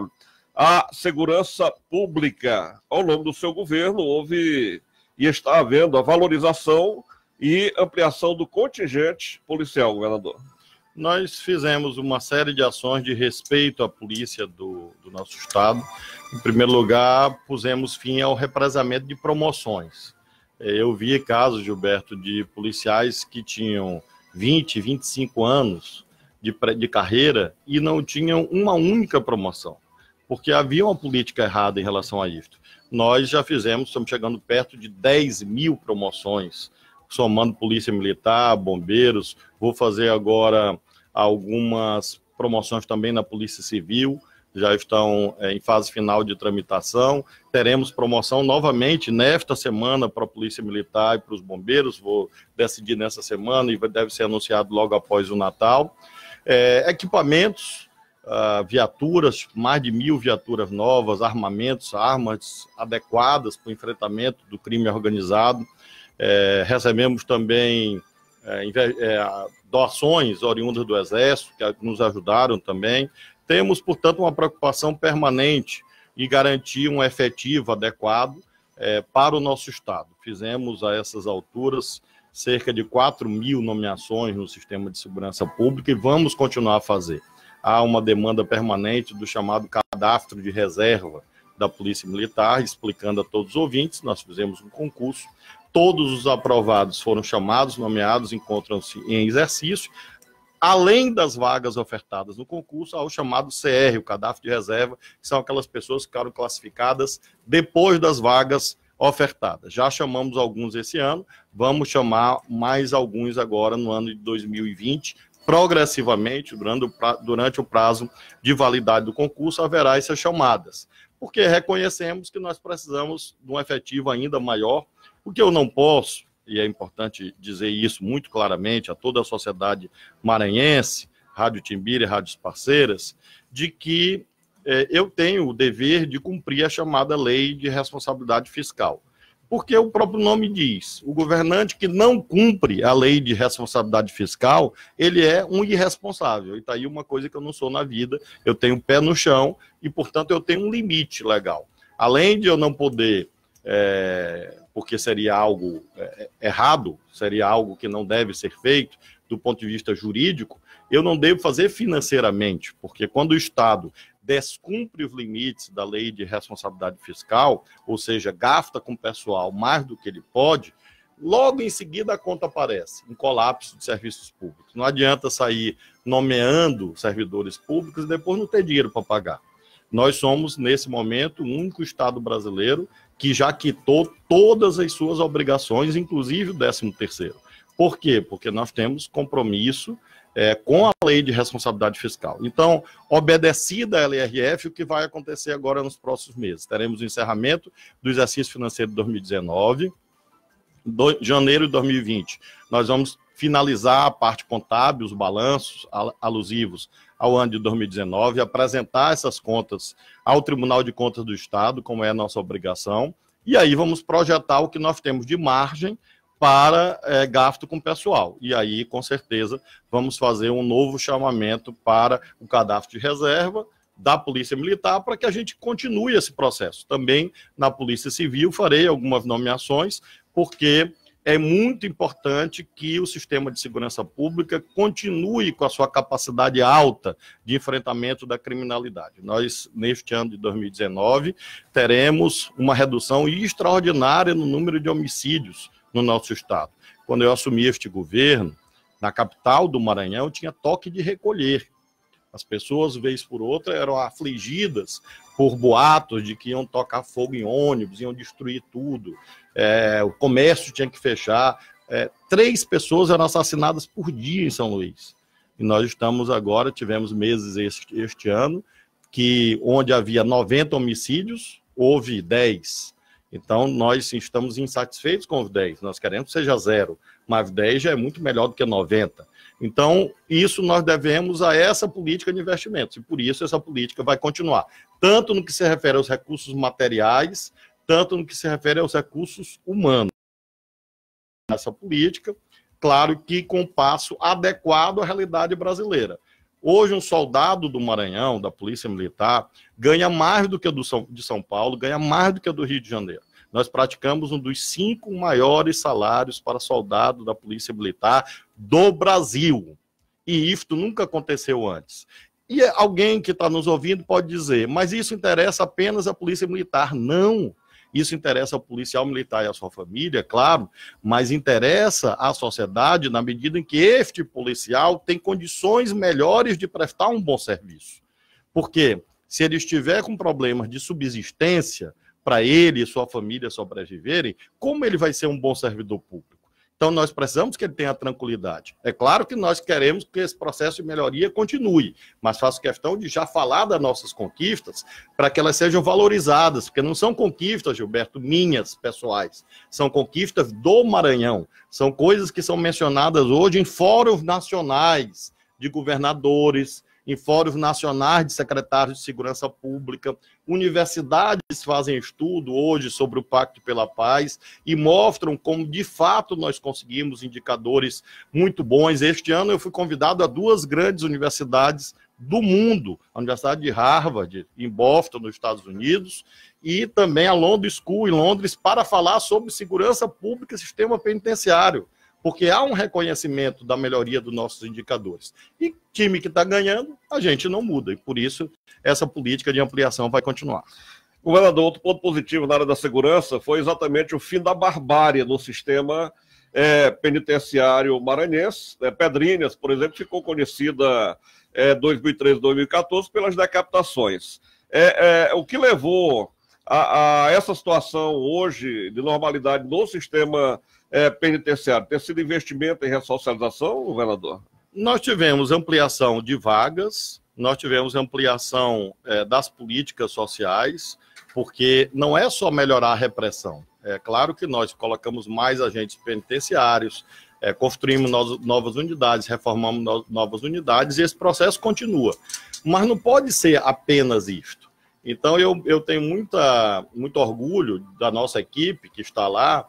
a segurança pública. Ao longo do seu governo, houve e está havendo a valorização e ampliação do contingente policial, governador nós fizemos uma série de ações de respeito à polícia do, do nosso estado. Em primeiro lugar, pusemos fim ao represamento de promoções. É, eu vi casos, Gilberto, de policiais que tinham 20, 25 anos de, de carreira e não tinham uma única promoção, porque havia uma política errada em relação a isso. Nós já fizemos, estamos chegando perto de 10 mil promoções somando polícia militar, bombeiros. Vou fazer agora algumas promoções também na Polícia Civil, já estão é, em fase final de tramitação. Teremos promoção novamente nesta semana para a Polícia Militar e para os bombeiros. Vou decidir nessa semana e deve ser anunciado logo após o Natal. É, equipamentos, uh, viaturas, mais de mil viaturas novas, armamentos, armas adequadas para o enfrentamento do crime organizado. É, recebemos também é, é, doações oriundas do Exército, que nos ajudaram também. Temos, portanto, uma preocupação permanente e garantir um efetivo adequado é, para o nosso Estado. Fizemos, a essas alturas, cerca de 4 mil nomeações no sistema de segurança pública e vamos continuar a fazer. Há uma demanda permanente do chamado cadastro de reserva da Polícia Militar, explicando a todos os ouvintes, nós fizemos um concurso todos os aprovados foram chamados, nomeados, encontram-se em exercício, além das vagas ofertadas no concurso, há o chamado CR, o cadastro de reserva, que são aquelas pessoas que ficaram classificadas depois das vagas ofertadas. Já chamamos alguns esse ano, vamos chamar mais alguns agora no ano de 2020, progressivamente, durante o prazo de validade do concurso, haverá essas chamadas, porque reconhecemos que nós precisamos de um efetivo ainda maior o que eu não posso, e é importante dizer isso muito claramente a toda a sociedade maranhense, Rádio Timbira e rádios parceiras, de que é, eu tenho o dever de cumprir a chamada lei de responsabilidade fiscal. Porque o próprio nome diz, o governante que não cumpre a lei de responsabilidade fiscal, ele é um irresponsável. E está aí uma coisa que eu não sou na vida, eu tenho o pé no chão e, portanto, eu tenho um limite legal. Além de eu não poder é, porque seria algo é, é, errado, seria algo que não deve ser feito do ponto de vista jurídico, eu não devo fazer financeiramente, porque quando o Estado descumpre os limites da lei de responsabilidade fiscal, ou seja, gasta com o pessoal mais do que ele pode, logo em seguida a conta aparece, um colapso de serviços públicos. Não adianta sair nomeando servidores públicos e depois não ter dinheiro para pagar. Nós somos, nesse momento, o único Estado brasileiro que já quitou todas as suas obrigações, inclusive o 13 terceiro. Por quê? Porque nós temos compromisso é, com a lei de responsabilidade fiscal. Então, obedecida a LRF, o que vai acontecer agora nos próximos meses? Teremos o encerramento do exercício financeiro de 2019, do, janeiro de 2020. Nós vamos finalizar a parte contábil, os balanços alusivos ao ano de 2019, apresentar essas contas ao Tribunal de Contas do Estado, como é a nossa obrigação, e aí vamos projetar o que nós temos de margem para é, gasto com pessoal. E aí, com certeza, vamos fazer um novo chamamento para o cadastro de reserva da Polícia Militar para que a gente continue esse processo. Também na Polícia Civil farei algumas nomeações, porque é muito importante que o sistema de segurança pública continue com a sua capacidade alta de enfrentamento da criminalidade. Nós, neste ano de 2019, teremos uma redução extraordinária no número de homicídios no nosso Estado. Quando eu assumi este governo, na capital do Maranhão, tinha toque de recolher. As pessoas, vez por outra, eram afligidas por boatos de que iam tocar fogo em ônibus, iam destruir tudo é, o comércio tinha que fechar. É, três pessoas eram assassinadas por dia em São Luís. E nós estamos agora, tivemos meses este, este ano, que onde havia 90 homicídios, houve 10. Então, nós sim, estamos insatisfeitos com os 10. Nós queremos que seja zero, mas 10 já é muito melhor do que 90. Então, isso nós devemos a essa política de investimentos, e por isso essa política vai continuar, tanto no que se refere aos recursos materiais, tanto no que se refere aos recursos humanos. Essa política, claro que com o passo adequado à realidade brasileira. Hoje, um soldado do Maranhão, da Polícia Militar, ganha mais do que do São, de São Paulo, ganha mais do que do Rio de Janeiro. Nós praticamos um dos cinco maiores salários para soldado da Polícia Militar do Brasil. E isto nunca aconteceu antes. E alguém que está nos ouvindo pode dizer, mas isso interessa apenas à Polícia Militar. Não. Isso interessa ao policial militar e à sua família, claro, mas interessa à sociedade na medida em que este policial tem condições melhores de prestar um bom serviço. Porque se ele estiver com problemas de subsistência, para ele e sua família sobreviverem, como ele vai ser um bom servidor público? Então, nós precisamos que ele tenha tranquilidade. É claro que nós queremos que esse processo de melhoria continue, mas faço questão de já falar das nossas conquistas para que elas sejam valorizadas, porque não são conquistas, Gilberto, minhas pessoais, são conquistas do Maranhão, são coisas que são mencionadas hoje em fóruns nacionais de governadores, em fóruns nacionais de secretários de segurança pública, universidades fazem estudo hoje sobre o Pacto pela Paz e mostram como, de fato, nós conseguimos indicadores muito bons. Este ano eu fui convidado a duas grandes universidades do mundo, a Universidade de Harvard, em Boston, nos Estados Unidos, e também a London School, em Londres, para falar sobre segurança pública e sistema penitenciário porque há um reconhecimento da melhoria dos nossos indicadores. E time que está ganhando, a gente não muda, e por isso essa política de ampliação vai continuar. Governador, outro ponto positivo na área da segurança foi exatamente o fim da barbárie no sistema é, penitenciário maranhense. Eh, Pedrinhas, por exemplo, ficou conhecida em é, 2013, 2014 pelas decapitações. É, o que levou a, a essa situação hoje de normalidade no sistema é, penitenciário, ter sido investimento em ressocialização, governador? Nós tivemos ampliação de vagas, nós tivemos ampliação é, das políticas sociais, porque não é só melhorar a repressão. É claro que nós colocamos mais agentes penitenciários, é, construímos novas unidades, reformamos novas unidades e esse processo continua. Mas não pode ser apenas isto. Então, eu, eu tenho muita, muito orgulho da nossa equipe que está lá,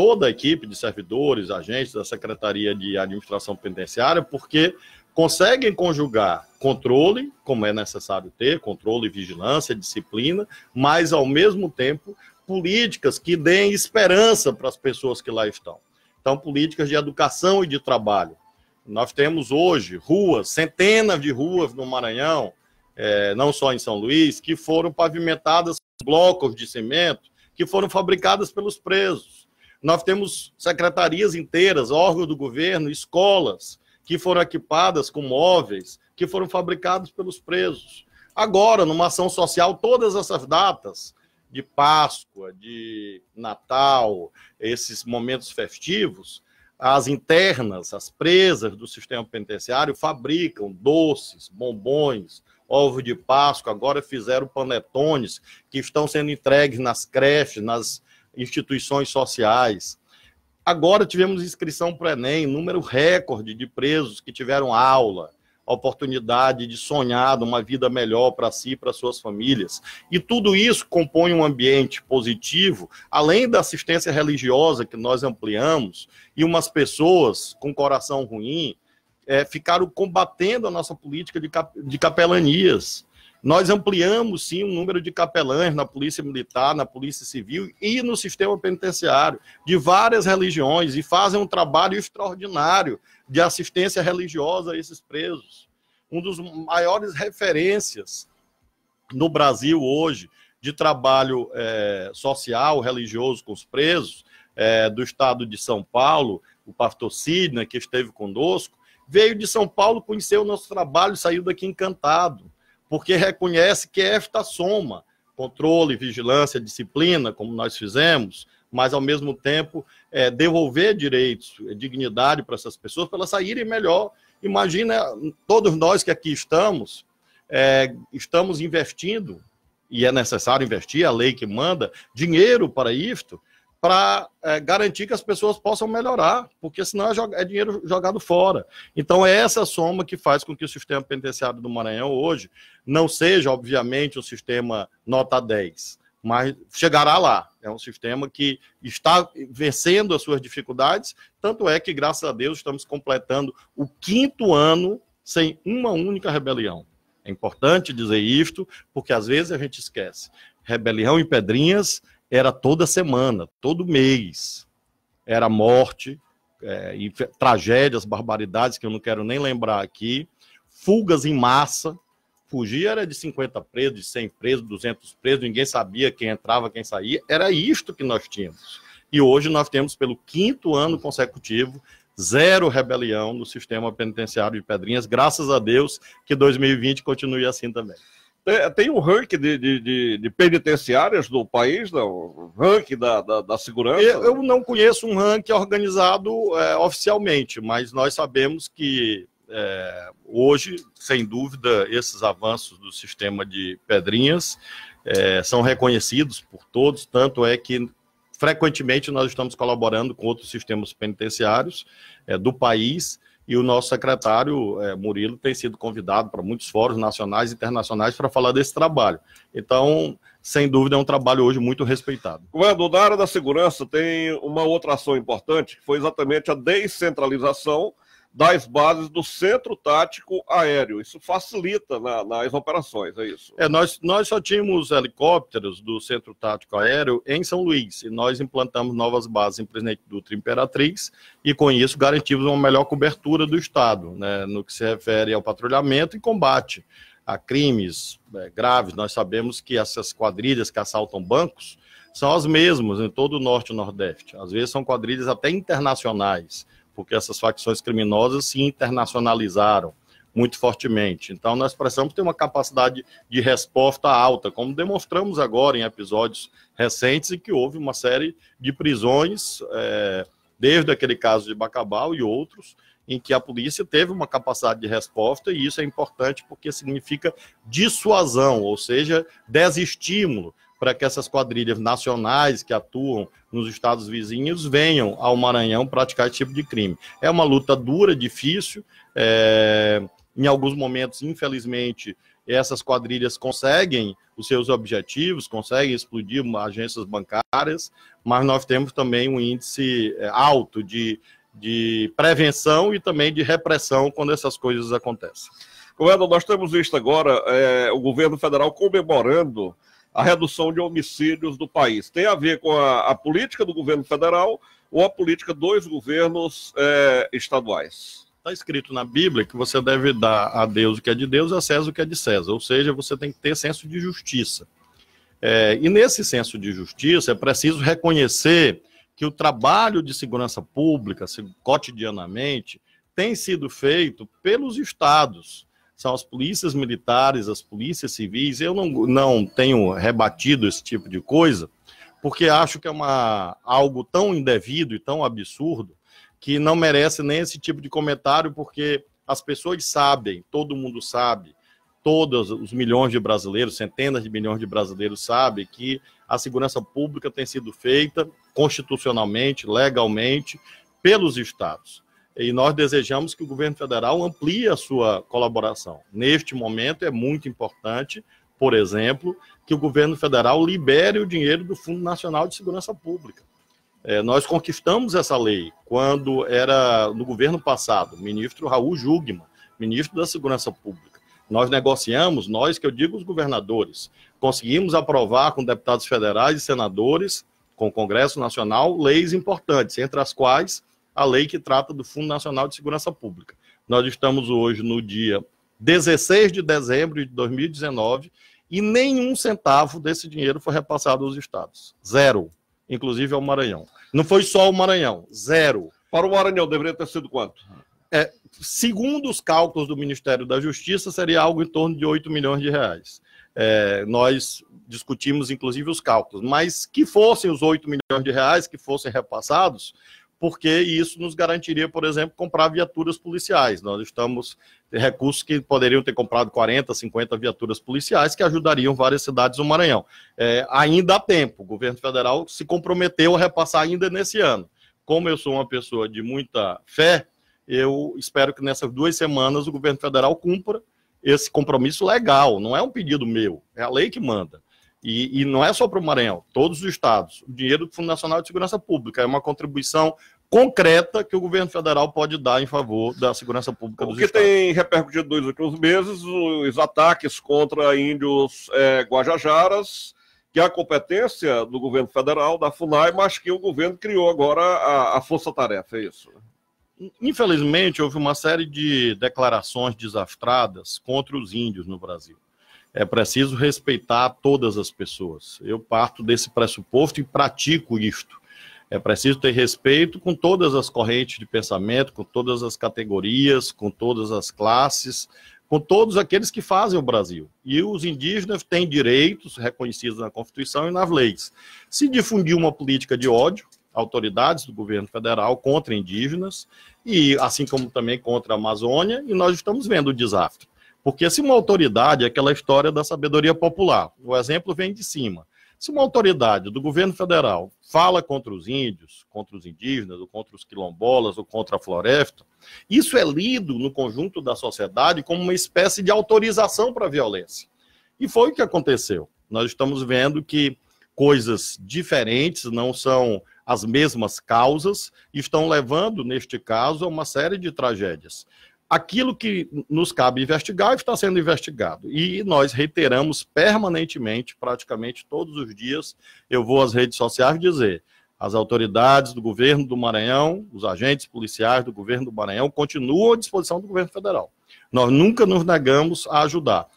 toda a equipe de servidores, agentes da Secretaria de Administração Penitenciária, porque conseguem conjugar controle, como é necessário ter, controle, vigilância, disciplina, mas ao mesmo tempo políticas que deem esperança para as pessoas que lá estão. Então, políticas de educação e de trabalho. Nós temos hoje ruas, centenas de ruas no Maranhão, é, não só em São Luís, que foram pavimentadas com blocos de cimento que foram fabricadas pelos presos. Nós temos secretarias inteiras, órgãos do governo, escolas que foram equipadas com móveis que foram fabricados pelos presos. Agora, numa ação social, todas essas datas de Páscoa, de Natal, esses momentos festivos, as internas, as presas do sistema penitenciário fabricam doces, bombons, ovos de Páscoa, agora fizeram panetones que estão sendo entregues nas creches, nas instituições sociais. Agora tivemos inscrição para o Enem, número recorde de presos que tiveram aula, oportunidade de sonhar uma vida melhor para si e para suas famílias. E tudo isso compõe um ambiente positivo, além da assistência religiosa que nós ampliamos, e umas pessoas com coração ruim é, ficaram combatendo a nossa política de, cap de capelanias nós ampliamos, sim, o número de capelães na Polícia Militar, na Polícia Civil e no sistema penitenciário, de várias religiões, e fazem um trabalho extraordinário de assistência religiosa a esses presos. Um dos maiores referências no Brasil hoje de trabalho é, social, religioso com os presos, é, do estado de São Paulo, o pastor Sidney, que esteve conosco, veio de São Paulo, conheceu o nosso trabalho, saiu daqui encantado porque reconhece que é esta soma controle, vigilância, disciplina, como nós fizemos, mas ao mesmo tempo é, devolver direitos, dignidade para essas pessoas, para elas saírem melhor. Imagina todos nós que aqui estamos, é, estamos investindo, e é necessário investir, é a lei que manda, dinheiro para isto, para é, garantir que as pessoas possam melhorar, porque senão é, é, dinheiro jogado fora. Então, é essa soma que faz com que o sistema penitenciário do Maranhão hoje não seja, obviamente, um sistema nota 10, mas chegará lá. É um sistema que está vencendo as suas dificuldades, tanto é que, graças a Deus, estamos completando o quinto ano sem uma única rebelião. É importante dizer isto, porque às vezes a gente esquece. Rebelião em Pedrinhas era toda semana, todo mês. Era morte, é, e tragédias, barbaridades que eu não quero nem lembrar aqui, fugas em massa. Fugir era de 50 presos, de 100 presos, 200 presos, ninguém sabia quem entrava, quem saía. Era isto que nós tínhamos. E hoje nós temos, pelo quinto ano consecutivo, zero rebelião no sistema penitenciário de Pedrinhas. Graças a Deus que 2020 continue assim também. É, tem um ranking de, de, de, de, penitenciárias do país, não? Né? ranking da, da, da segurança? Eu, eu, né? não conheço um ranking organizado é, oficialmente, mas nós sabemos que é, hoje, sem dúvida, esses avanços do sistema de pedrinhas é, são reconhecidos por todos, tanto é que frequentemente nós estamos colaborando com outros sistemas penitenciários é, do país e o nosso secretário é, Murilo tem sido convidado para muitos fóruns nacionais e internacionais para falar desse trabalho. Então, sem dúvida, é um trabalho hoje muito respeitado. Quando na área da segurança tem uma outra ação importante, que foi exatamente a descentralização das bases do Centro Tático Aéreo. Isso facilita na, nas operações, é isso? É, nós, nós só tínhamos helicópteros do Centro Tático Aéreo em São Luís e nós implantamos novas bases em Presidente Dutra Imperatriz e com isso garantimos uma melhor cobertura do Estado, né, no que se refere ao patrulhamento e combate a crimes é, graves. Nós sabemos que essas quadrilhas que assaltam bancos são as mesmas em todo o Norte e Nordeste. Às vezes são quadrilhas até internacionais, porque essas facções criminosas se internacionalizaram muito fortemente. Então, nós precisamos ter uma capacidade de resposta alta, como demonstramos agora em episódios recentes, em que houve uma série de prisões, é, desde aquele caso de Bacabal e outros, em que a polícia teve uma capacidade de resposta, e isso é importante porque significa dissuasão, ou seja, desestímulo para que essas quadrilhas nacionais que atuam nos estados vizinhos venham ao Maranhão praticar esse tipo de crime. É uma luta dura, difícil, é... em alguns momentos, infelizmente, essas quadrilhas conseguem os seus objetivos, conseguem explodir agências bancárias, mas nós temos também um índice é, alto de, de prevenção e também de repressão quando essas coisas acontecem. Coelho, nós temos visto agora é, o governo federal comemorando a redução de homicídios do país. Tem a ver com a, a política do governo federal ou a política dos governos é, estaduais? Está escrito na Bíblia que você deve dar a Deus o que é de Deus e a César o que é de César, ou seja, você tem que ter senso de justiça. É, e nesse senso de justiça é preciso reconhecer que o trabalho de segurança pública, se, cotidianamente, tem sido feito pelos estados são as polícias militares, as polícias civis. Eu não, não tenho rebatido esse tipo de coisa, porque acho que é uma, algo tão indevido e tão absurdo que não merece nem esse tipo de comentário, porque as pessoas sabem, todo mundo sabe, todos os milhões de brasileiros, centenas de milhões de brasileiros sabem que a segurança pública tem sido feita constitucionalmente, legalmente, pelos estados e nós desejamos que o governo federal amplie a sua colaboração. Neste momento, é muito importante, por exemplo, que o governo federal libere o dinheiro do Fundo Nacional de Segurança Pública. É, nós conquistamos essa lei quando era no governo passado, ministro Raul Jugman, ministro da Segurança Pública. Nós negociamos, nós que eu digo os governadores, conseguimos aprovar com deputados federais e senadores, com o Congresso Nacional, leis importantes, entre as quais a lei que trata do Fundo Nacional de Segurança Pública. Nós estamos hoje no dia 16 de dezembro de 2019 e nenhum centavo desse dinheiro foi repassado aos estados. Zero. Inclusive ao Maranhão. Não foi só o Maranhão, zero. Para o Maranhão deveria ter sido quanto? É, segundo os cálculos do Ministério da Justiça, seria algo em torno de 8 milhões de reais. É, nós discutimos, inclusive, os cálculos, mas que fossem os 8 milhões de reais que fossem repassados, porque isso nos garantiria, por exemplo, comprar viaturas policiais. Nós estamos recursos que poderiam ter comprado 40, 50 viaturas policiais que ajudariam várias cidades do Maranhão. É, ainda há tempo, o governo federal se comprometeu a repassar ainda nesse ano. Como eu sou uma pessoa de muita fé, eu espero que nessas duas semanas o governo federal cumpra esse compromisso legal. Não é um pedido meu, é a lei que manda. E, e não é só para o Maranhão, todos os estados. O dinheiro do Fundo Nacional de Segurança Pública é uma contribuição concreta que o governo federal pode dar em favor da segurança pública dos O que estados. tem repercutido nos últimos meses os ataques contra índios é, guajajaras, que é a competência do governo federal, da FUNAI, mas que o governo criou agora a, a força-tarefa, é isso? Infelizmente, houve uma série de declarações desastradas contra os índios no Brasil é preciso respeitar todas as pessoas. Eu parto desse pressuposto e pratico isto. É preciso ter respeito com todas as correntes de pensamento, com todas as categorias, com todas as classes, com todos aqueles que fazem o Brasil. E os indígenas têm direitos reconhecidos na Constituição e nas leis. Se difundir uma política de ódio, autoridades do governo federal contra indígenas, e assim como também contra a Amazônia, e nós estamos vendo o desastre. Porque se uma autoridade, é aquela história da sabedoria popular, o exemplo vem de cima. Se uma autoridade do governo federal fala contra os índios, contra os indígenas, ou contra os quilombolas, ou contra a floresta, isso é lido no conjunto da sociedade como uma espécie de autorização para a violência. E foi o que aconteceu. Nós estamos vendo que coisas diferentes, não são as mesmas causas, estão levando, neste caso, a uma série de tragédias aquilo que nos cabe investigar está sendo investigado. E nós reiteramos permanentemente, praticamente todos os dias, eu vou às redes sociais dizer. As autoridades do governo do Maranhão, os agentes policiais do governo do Maranhão continuam à disposição do governo federal. Nós nunca nos negamos a ajudar.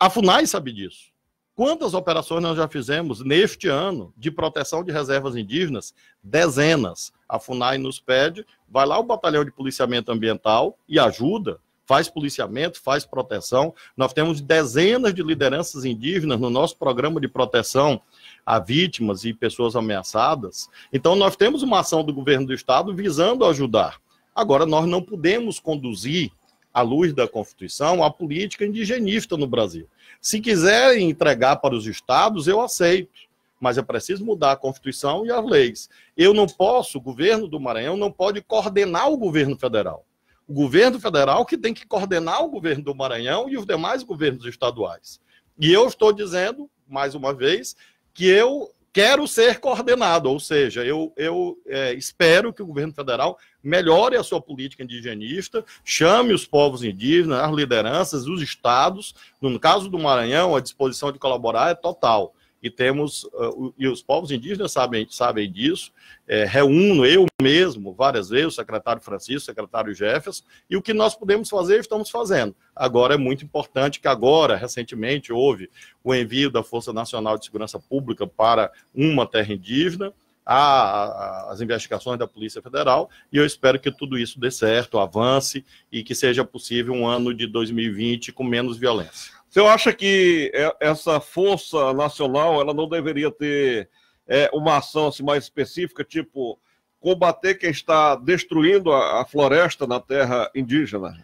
A FUNAI sabe disso. Quantas operações nós já fizemos neste ano de proteção de reservas indígenas? Dezenas a FUNAI nos pede, vai lá o batalhão de policiamento ambiental e ajuda, faz policiamento, faz proteção. Nós temos dezenas de lideranças indígenas no nosso programa de proteção a vítimas e pessoas ameaçadas. Então, nós temos uma ação do governo do Estado visando ajudar. Agora, nós não podemos conduzir, à luz da Constituição, a política indigenista no Brasil. Se quiserem entregar para os estados, eu aceito mas é preciso mudar a Constituição e as leis. Eu não posso, o governo do Maranhão não pode coordenar o governo federal. O governo federal que tem que coordenar o governo do Maranhão e os demais governos estaduais. E eu estou dizendo, mais uma vez, que eu quero ser coordenado, ou seja, eu, eu é, espero que o governo federal melhore a sua política indigenista, chame os povos indígenas, as lideranças, os estados. No caso do Maranhão, a disposição de colaborar é total e temos, ah, e os povos indígenas sabem, sabem disso, é, reúno eu mesmo várias vezes, o secretário Francisco, o secretário Jefferson, e o que nós podemos fazer, estamos fazendo. Agora é muito importante que agora, recentemente, houve o envio da Força Nacional de Segurança Pública para uma terra indígena, a, a, as investigações da Polícia Federal, e eu espero que tudo isso dê certo, avance, e que seja possível um ano de 2020 com menos violência. Você acha que é, essa força nacional ela não deveria ter é, uma ação assim, mais específica, tipo combater quem está destruindo a, a floresta na terra indígena?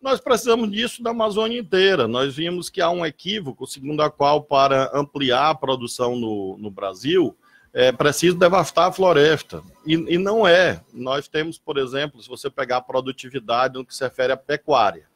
Nós precisamos disso da Amazônia inteira. Nós vimos que há um equívoco, segundo a qual, para ampliar a produção no, no Brasil, é preciso devastar a floresta. E, e, não é. Nós temos, por exemplo, se você pegar a produtividade no que se refere à pecuária.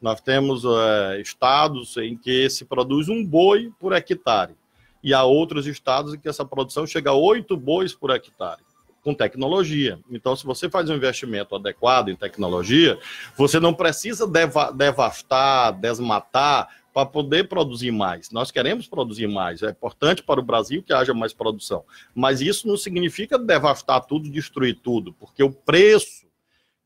Nós temos é, estados em que se produz um boi por hectare e há outros estados em que essa produção chega a oito bois por hectare com tecnologia. Então, se você faz um investimento adequado em tecnologia, você não precisa deva devastar, desmatar para poder produzir mais. Nós queremos produzir mais. É importante para o Brasil que haja mais produção. Mas isso não significa devastar tudo, destruir tudo, porque o preço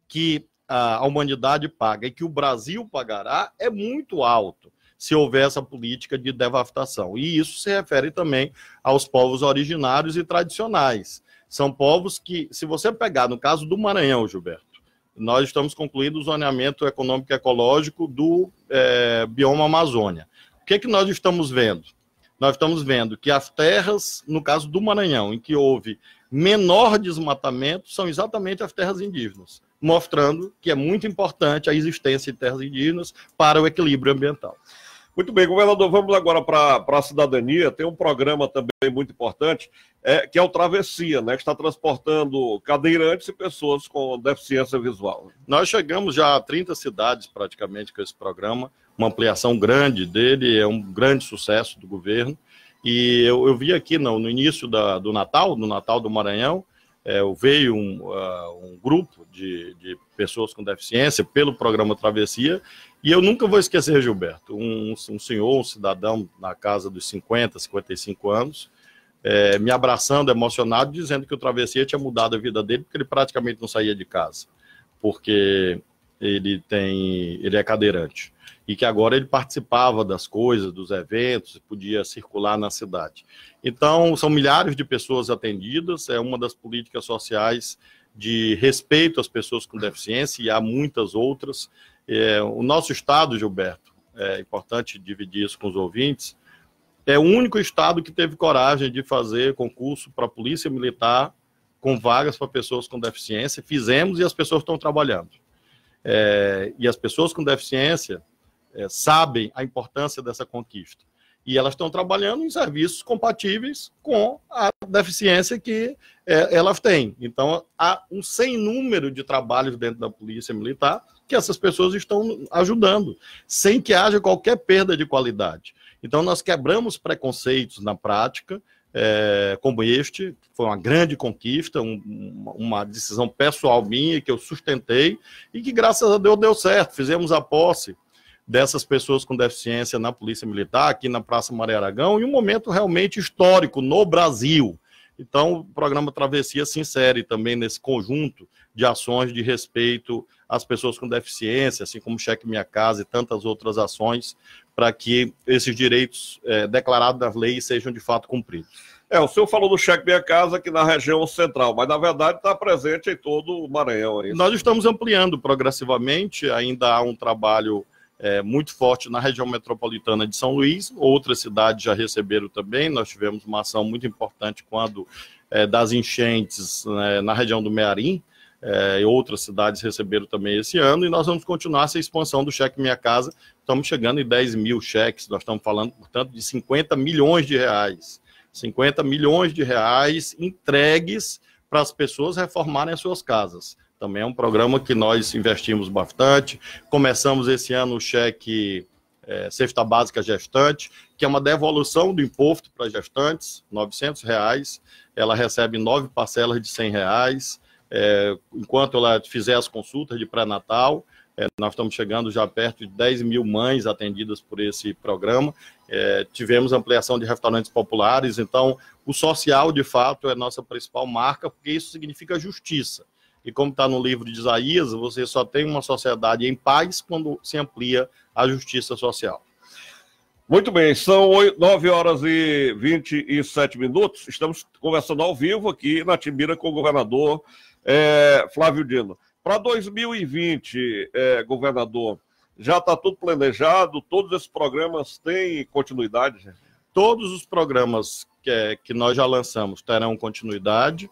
que a humanidade paga e que o Brasil pagará é muito alto se houver essa política de devastação. E isso se refere também aos povos originários e tradicionais. São povos que, se você pegar no caso do Maranhão, Gilberto, nós estamos concluindo o zoneamento econômico e ecológico do é, bioma Amazônia. O que, é que nós estamos vendo? Nós estamos vendo que as terras, no caso do Maranhão, em que houve menor desmatamento, são exatamente as terras indígenas mostrando que é muito importante a existência de terras indígenas para o equilíbrio ambiental. Muito bem, governador, vamos agora para a cidadania. Tem um programa também muito importante, é, que é o Travessia, né, que está transportando cadeirantes e pessoas com deficiência visual. Nós chegamos já a 30 cidades praticamente com esse programa, uma ampliação grande dele, é um grande sucesso do governo. E eu, eu vi aqui no, no início da, do Natal, no Natal do Maranhão, é, veio um, uh, um grupo de, de, pessoas com deficiência pelo programa Travessia, e eu nunca vou esquecer, Gilberto, um, um senhor, um cidadão na casa dos 50, 55 anos, é, me abraçando, emocionado, dizendo que o Travessia tinha mudado a vida dele, porque ele praticamente não saía de casa, porque ele tem ele é cadeirante e que agora ele participava das coisas, dos eventos, podia circular na cidade. Então, são milhares de pessoas atendidas, é uma das políticas sociais de respeito às pessoas com deficiência e há muitas outras. É, o nosso estado, Gilberto, é importante dividir isso com os ouvintes, é o único estado que teve coragem de fazer concurso para a Polícia Militar com vagas para pessoas com deficiência. Fizemos e as pessoas estão trabalhando. É, e as pessoas com deficiência é, sabem a importância dessa conquista. E elas estão trabalhando em serviços compatíveis com a deficiência que é, elas têm. Então, há um sem número de trabalhos dentro da polícia militar que essas pessoas estão ajudando, sem que haja qualquer perda de qualidade. Então, nós quebramos preconceitos na prática, é, como este, foi uma grande conquista, um, uma decisão pessoal minha que eu sustentei e que, graças a Deus, deu certo. Fizemos a posse dessas pessoas com deficiência na Polícia Militar, aqui na Praça Maria Aragão, e um momento realmente histórico no Brasil. Então, o programa Travessia se insere também nesse conjunto de ações de respeito às pessoas com deficiência, assim como Cheque Minha Casa e tantas outras ações, para que esses direitos é, declarados nas leis sejam de fato cumpridos. É, o senhor falou do Cheque Minha Casa aqui na região central, mas na verdade está presente em todo o Maranhão. É Nós estamos ampliando progressivamente, ainda há um trabalho é, muito forte na região metropolitana de São Luís, outras cidades já receberam também, nós tivemos uma ação muito importante quando é, das enchentes né, na região do Mearim, é, outras cidades receberam também esse ano, e nós vamos continuar essa expansão do Cheque Minha Casa. Estamos chegando em 10 mil cheques, nós estamos falando, portanto, de 50 milhões de reais. 50 milhões de reais entregues para as pessoas reformarem as suas casas. Também é um programa que nós investimos bastante. Começamos esse ano o cheque é, Cesta Básica Gestante, que é uma devolução do imposto para gestantes, R$ 900. Reais. Ela recebe nove parcelas de R$ 100. Reais, é, enquanto ela fizer as consultas de pré-natal, é, nós estamos chegando já perto de 10 mil mães atendidas por esse programa. É, tivemos ampliação de restaurantes populares, então o social, de fato, é nossa principal marca, porque isso significa justiça. E como está no livro de Isaías, você só tem uma sociedade em paz quando se amplia a justiça social. Muito bem, são nove 9 horas e 27 minutos. Estamos conversando ao vivo aqui na Timira com o governador é, Flávio Dino. Para 2020, é, governador, já está tudo planejado? Todos esses programas têm continuidade? Todos os programas que, que nós já lançamos terão continuidade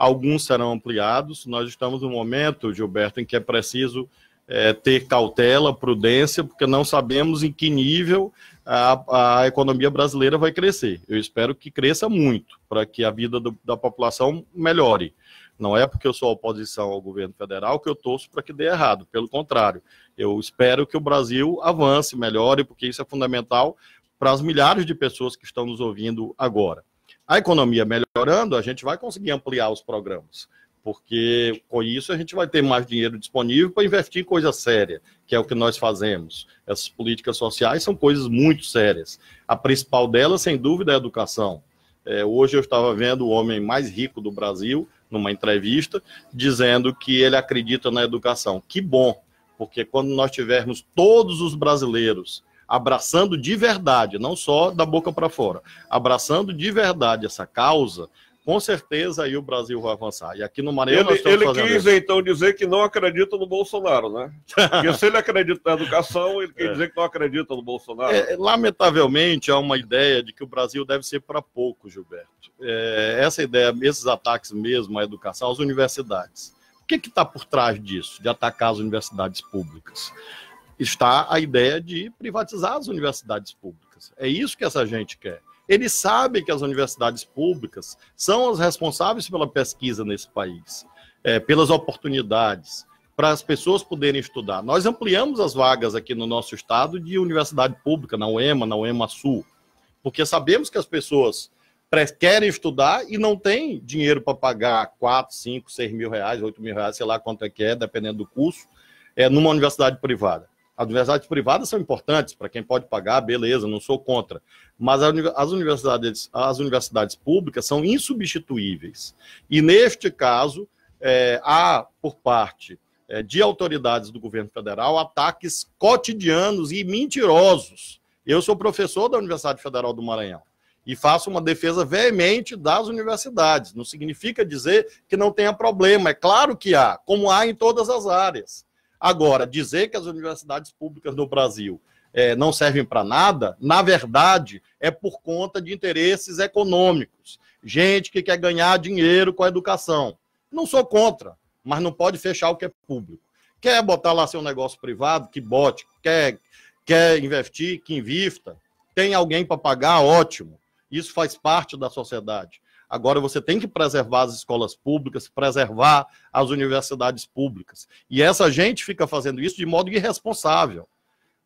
alguns serão ampliados. Nós estamos no momento, Gilberto, em que é preciso é, ter cautela, prudência, porque não sabemos em que nível a, a economia brasileira vai crescer. Eu espero que cresça muito, para que a vida do, da população melhore. Não é porque eu sou oposição ao governo federal que eu torço para que dê errado. Pelo contrário, eu espero que o Brasil avance, melhore, porque isso é fundamental para as milhares de pessoas que estão nos ouvindo agora. A economia melhorando, a gente vai conseguir ampliar os programas, porque com isso a gente vai ter mais dinheiro disponível para investir em coisa séria, que é o que nós fazemos. Essas políticas sociais são coisas muito sérias. A principal delas, sem dúvida, é a educação. É, hoje eu estava vendo o homem mais rico do Brasil, numa entrevista, dizendo que ele acredita na educação. Que bom, porque quando nós tivermos todos os brasileiros abraçando de verdade, não só da boca para fora, abraçando de verdade essa causa, com certeza aí o Brasil vai avançar. E aqui no Maranhão ele, ele quis isso. então dizer que não acredita no Bolsonaro, né? Porque se ele acredita na educação, ele quer é. dizer que não acredita no Bolsonaro. É, lamentavelmente há uma ideia de que o Brasil deve ser para pouco, Gilberto. É, essa ideia, esses ataques mesmo à educação, às universidades. O que está por trás disso, de atacar as universidades públicas? está a ideia de privatizar as universidades públicas. É isso que essa gente quer. Eles sabem que as universidades públicas são as responsáveis pela pesquisa nesse país, é, pelas oportunidades, para as pessoas poderem estudar. Nós ampliamos as vagas aqui no nosso estado de universidade pública, na UEMA, na UEMA Sul, porque sabemos que as pessoas querem estudar e não têm dinheiro para pagar 4, 5, 6 mil reais, 8 mil reais, sei lá quanto é que é, dependendo do curso, é, numa universidade privada. Universidades privadas são importantes para quem pode pagar, beleza, não sou contra. Mas as universidades, as universidades públicas são insubstituíveis. E neste caso, é, há, por parte é, de autoridades do governo federal, ataques cotidianos e mentirosos. Eu sou professor da Universidade Federal do Maranhão e faço uma defesa veemente das universidades. Não significa dizer que não tenha problema, é claro que há, como há em todas as áreas. Agora, dizer que as universidades públicas no Brasil é, não servem para nada, na verdade, é por conta de interesses econômicos. Gente que quer ganhar dinheiro com a educação. Não sou contra, mas não pode fechar o que é público. Quer botar lá seu negócio privado, que bote. Quer, quer investir, que invista. Tem alguém para pagar, ótimo. Isso faz parte da sociedade. Agora você tem que preservar as escolas públicas, preservar as universidades públicas. E essa gente fica fazendo isso de modo irresponsável.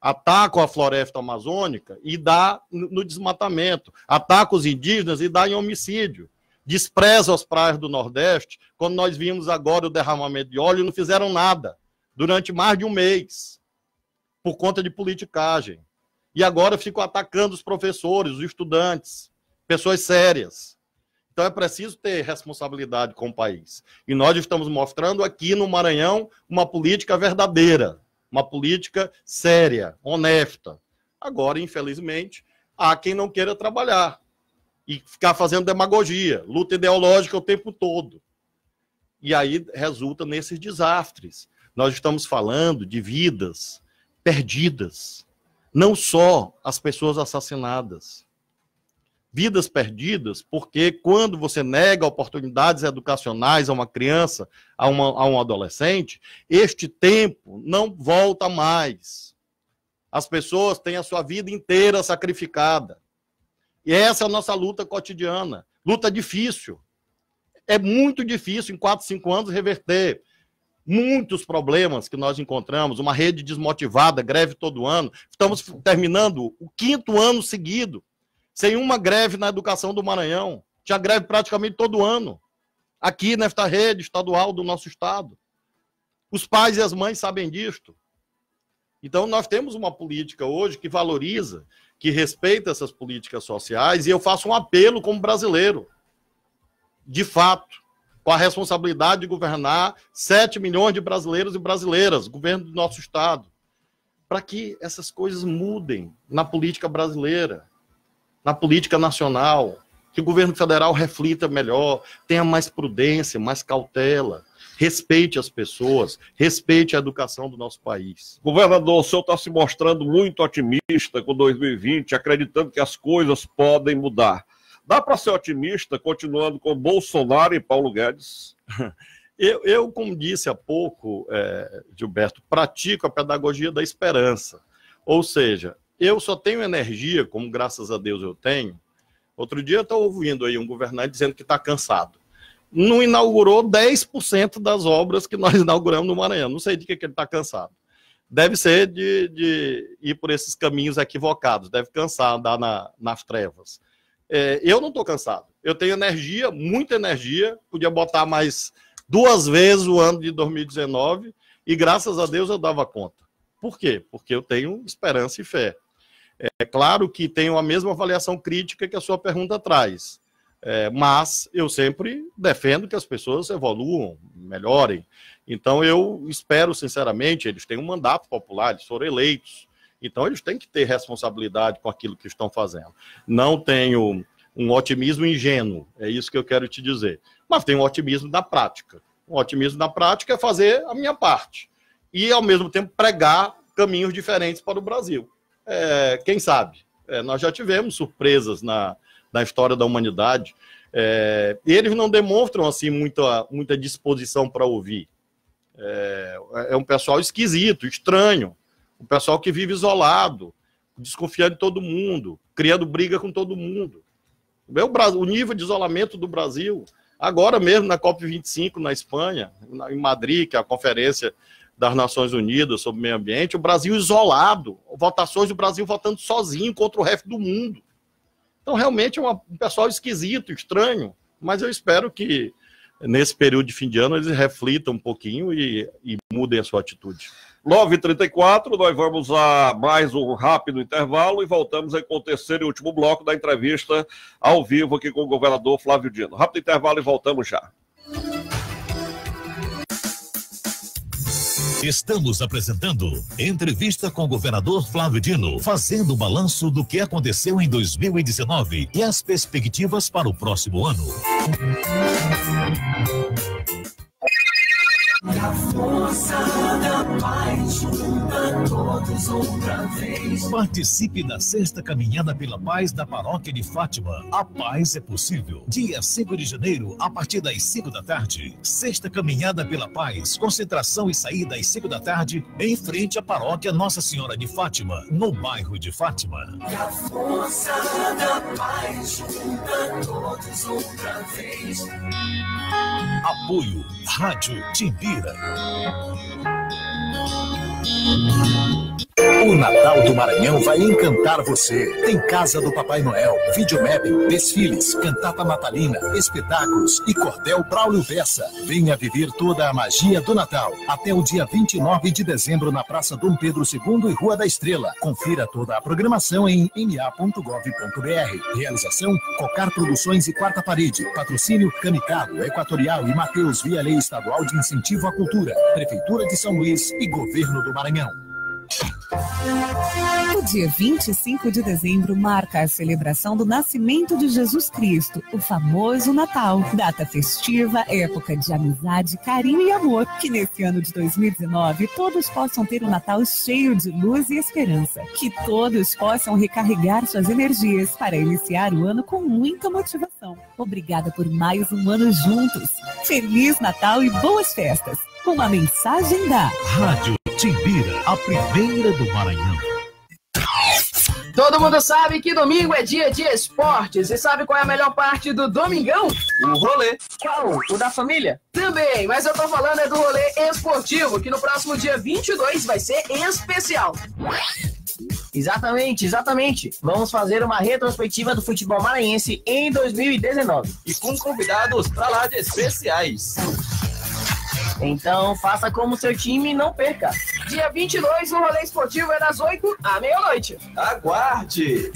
Ataca a floresta amazônica e dá no desmatamento. Ataca os indígenas e dá em homicídio despreza as praias do Nordeste, quando nós vimos agora o derramamento de óleo, não fizeram nada durante mais de um mês, por conta de politicagem. E agora ficam atacando os professores, os estudantes, pessoas sérias. Então é preciso ter responsabilidade com o país. E nós estamos mostrando aqui no Maranhão uma política verdadeira, uma política séria, honesta. Agora, infelizmente, há quem não queira trabalhar e ficar fazendo demagogia, luta ideológica o tempo todo. E aí resulta nesses desastres. Nós estamos falando de vidas perdidas, não só as pessoas assassinadas, vidas perdidas, porque quando você nega oportunidades educacionais a uma criança, a, uma, a um adolescente, este tempo não volta mais. As pessoas têm a sua vida inteira sacrificada. E essa é a nossa luta cotidiana. Luta difícil. É muito difícil, em 4, 5 anos, reverter muitos problemas que nós encontramos, uma rede desmotivada, greve todo ano. Estamos terminando o quinto ano seguido sem uma greve na educação do Maranhão. Tinha greve praticamente todo ano, aqui nesta rede estadual do nosso estado. Os pais e as mães sabem disto. Então, nós temos uma política hoje que valoriza, que respeita essas políticas sociais, e eu faço um apelo como brasileiro, de fato, com a responsabilidade de governar 7 milhões de brasileiros e brasileiras, governo do nosso Estado, para que essas coisas mudem na política brasileira na política nacional, que o governo federal reflita melhor, tenha mais prudência, mais cautela, respeite as pessoas, respeite a educação do nosso país. Governador, o senhor está se mostrando muito otimista com 2020, acreditando que as coisas podem mudar. Dá para ser otimista continuando com Bolsonaro e Paulo Guedes? Eu, eu como disse há pouco, é, Gilberto, pratico a pedagogia da esperança. Ou seja, eu só tenho energia, como graças a Deus eu tenho. Outro dia eu estou ouvindo aí um governante dizendo que está cansado. Não inaugurou 10% das obras que nós inauguramos no Maranhão. Não sei de que, que ele está cansado. Deve ser de, de, ir por esses caminhos equivocados, deve cansar andar na, nas trevas. É, eu não estou cansado. Eu tenho energia, muita energia. Podia botar mais duas vezes o ano de 2019 e graças a Deus eu dava conta. Por quê? Porque eu tenho esperança e fé. É claro que tenho a mesma avaliação crítica que a sua pergunta traz, é, mas eu sempre defendo que as pessoas evoluam, melhorem. Então eu espero, sinceramente, eles têm um mandato popular, eles foram eleitos. Então eles têm que ter responsabilidade com aquilo que estão fazendo. Não tenho um otimismo ingênuo, é isso que eu quero te dizer. Mas tenho um otimismo na prática. Um otimismo na prática é fazer a minha parte e, ao mesmo tempo, pregar caminhos diferentes para o Brasil é, quem sabe? É, nós já tivemos surpresas na, na história da humanidade. É, e eles não demonstram assim muita, muita disposição para ouvir. É, é, um pessoal esquisito, estranho, um pessoal que vive isolado, desconfiando de todo mundo, criando briga com todo mundo. O, Brasil, o nível de isolamento do Brasil, agora mesmo na COP25 na Espanha, em Madrid, que é a conferência das Nações Unidas sobre o meio ambiente, o Brasil isolado, votações do Brasil votando sozinho contra o resto do mundo. Então, realmente é um pessoal esquisito, estranho, mas eu espero que nesse período de fim de ano eles reflitam um pouquinho e, e mudem a sua atitude. 9h34, nós vamos a mais um rápido intervalo e voltamos com o terceiro e último bloco da entrevista ao vivo aqui com o governador Flávio Dino. Rápido intervalo e voltamos já. Estamos apresentando entrevista com o governador Flávio Dino, fazendo o balanço do que aconteceu em 2019 e as perspectivas para o próximo ano. E a força da paz junta todos outra vez. Participe da sexta caminhada pela paz da paróquia de Fátima. A paz é possível. Dia 5 de janeiro, a partir das 5 da tarde. Sexta caminhada pela paz, concentração e saída às 5 da tarde, em frente à paróquia Nossa Senhora de Fátima, no bairro de Fátima. E a força da paz junta todos outra vez. Apoio Rádio Timbi vida. O Natal do Maranhão vai encantar você. Tem Casa do Papai Noel, videomap, desfiles, cantata natalina, espetáculos e cordel Braulio Bessa. Venha viver toda a magia do Natal. Até o dia 29 de dezembro na Praça Dom Pedro II e Rua da Estrela. Confira toda a programação em ma.gov.br. Realização Cocar Produções e Quarta Parede. Patrocínio Camicado, Equatorial e Mateus via Lei Estadual de Incentivo à Cultura. Prefeitura de São Luís e Governo do Maranhão. O dia 25 de dezembro marca a celebração do nascimento de Jesus Cristo, o famoso Natal. Data festiva, época de amizade, carinho e amor. Que nesse ano de 2019 todos possam ter um Natal cheio de luz e esperança. Que todos possam recarregar suas energias para iniciar o ano com muita motivação. Obrigada por mais um ano juntos. Feliz Natal e boas festas! com mensagem da Rádio Timbira, a primeira do Maranhão. Todo mundo sabe que domingo é dia de esportes. E sabe qual é a melhor parte do domingão? O rolê. Qual? O da família? Também, mas eu tô falando é do rolê esportivo, que no próximo dia 22 vai ser especial. Exatamente, exatamente. Vamos fazer uma retrospectiva do futebol maranhense em 2019. E com convidados para lá de especiais. Então faça como seu time e não perca. Dia 22, o rolê esportivo é das 8 à meia-noite. Aguarde!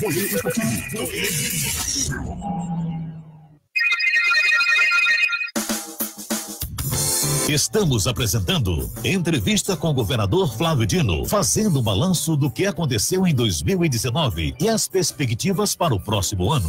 Estamos apresentando entrevista com o governador Flávio Dino, fazendo o balanço do que aconteceu em 2019 e as perspectivas para o próximo ano.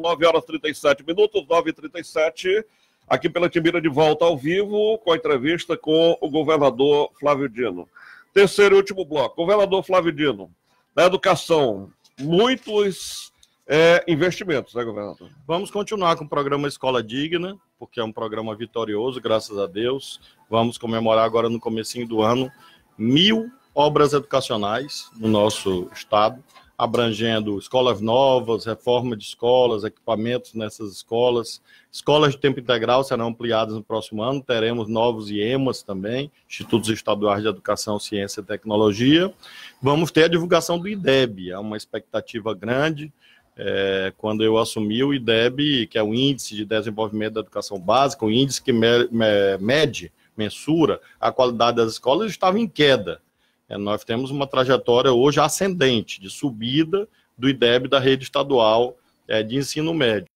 9 horas 37 minutos, 9 e 37 aqui pela Timbira de volta ao vivo, com a entrevista com o governador Flávio Dino. Terceiro e último bloco. Governador Flávio Dino, na educação, muitos é, investimentos, né, governador? Vamos continuar com o programa Escola Digna, porque é um programa vitorioso, graças a Deus. Vamos comemorar agora no comecinho do ano mil obras educacionais no nosso estado abrangendo escolas novas, reforma de escolas, equipamentos nessas escolas. Escolas de tempo integral serão ampliadas no próximo ano, teremos novos IEMAs também, Institutos Estaduais de Educação, Ciência e Tecnologia. Vamos ter a divulgação do IDEB, é uma expectativa grande. É, quando eu assumi o IDEB, que é o Índice de Desenvolvimento da Educação Básica, o um índice que mede, mensura a qualidade das escolas, estava em queda. É, nós temos uma trajetória hoje ascendente, de subida do IDEB da rede estadual é, de ensino médio.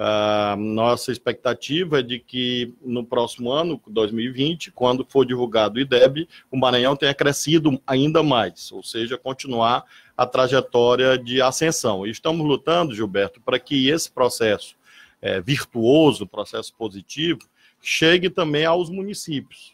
Ah, nossa expectativa é de que no próximo ano, 2020, quando for divulgado o IDEB, o Maranhão tenha crescido ainda mais, ou seja, continuar a trajetória de ascensão. E estamos lutando, Gilberto, para que esse processo é, virtuoso, processo positivo, chegue também aos municípios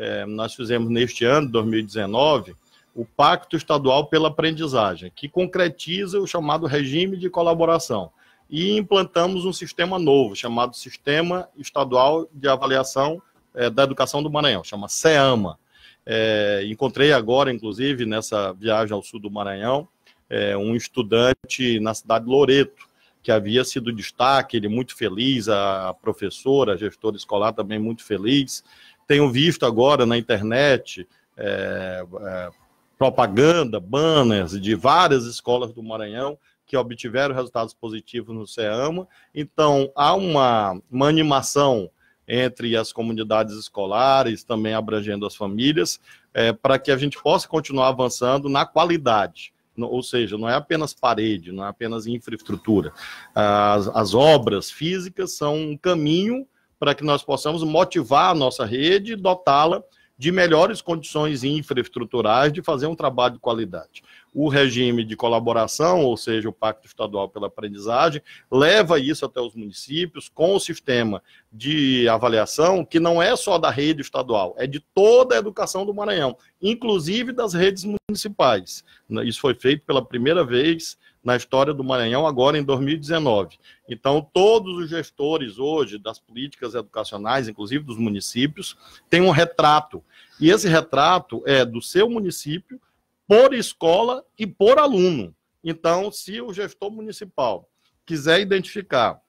é, nós fizemos neste ano, 2019, o Pacto Estadual pela Aprendizagem, que concretiza o chamado regime de colaboração. E implantamos um sistema novo, chamado Sistema Estadual de Avaliação é, da Educação do Maranhão, chama SEAMA. É, encontrei agora, inclusive, nessa viagem ao sul do Maranhão, é, um estudante na cidade de Loreto, que havia sido destaque, ele muito feliz, a professora, a gestora escolar também muito feliz, tenho visto agora na internet é, é, propaganda, banners de várias escolas do Maranhão que obtiveram resultados positivos no CEAMA. Então, há uma, uma animação entre as comunidades escolares, também abrangendo as famílias, é, para que a gente possa continuar avançando na qualidade. ou seja, não é apenas parede, não é apenas infraestrutura. As, as obras físicas são um caminho para que nós possamos motivar a nossa rede e dotá-la de melhores condições infraestruturais de fazer um trabalho de qualidade. O regime de colaboração, ou seja, o Pacto Estadual pela Aprendizagem, leva isso até os municípios com o sistema de avaliação que não é só da rede estadual, é de toda a educação do Maranhão, inclusive das redes municipais. Isso foi feito pela primeira vez na história do Maranhão, agora em 2019. Então, todos os gestores hoje das políticas educacionais, inclusive dos municípios, têm um retrato. E esse retrato é do seu município, por escola e por aluno. Então, se o gestor municipal quiser identificar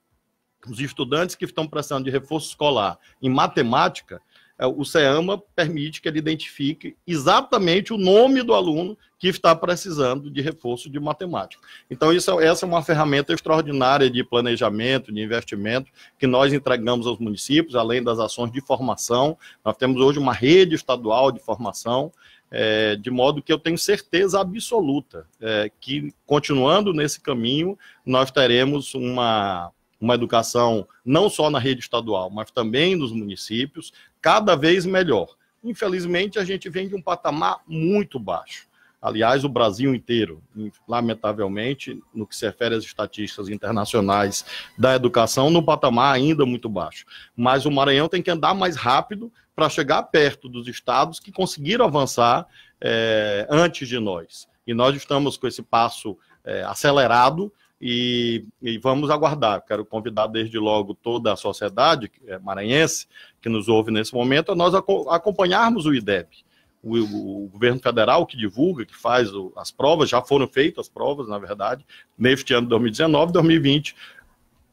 os estudantes que estão precisando de reforço escolar em matemática, é, o SEAMA permite que ele identifique exatamente o nome do aluno que está precisando de reforço de matemática. Então, isso, é, essa é uma ferramenta extraordinária de planejamento, de investimento, que nós entregamos aos municípios, além das ações de formação. Nós temos hoje uma rede estadual de formação, é, de modo que eu tenho certeza absoluta é, que, continuando nesse caminho, nós teremos uma, uma educação não só na rede estadual, mas também nos municípios, cada vez melhor. Infelizmente, a gente vem de um patamar muito baixo. Aliás, o Brasil inteiro, lamentavelmente, no que se refere às estatísticas internacionais da educação, no patamar ainda muito baixo. Mas o Maranhão tem que andar mais rápido para chegar perto dos estados que conseguiram avançar é, antes de nós. E nós estamos com esse passo é, acelerado e, e, vamos aguardar. Quero convidar desde logo toda a sociedade é maranhense que nos ouve nesse momento a nós acompanharmos o IDEB. O, o, governo federal que divulga, que faz o, as provas, já foram feitas as provas, na verdade, neste ano de 2019, 2020,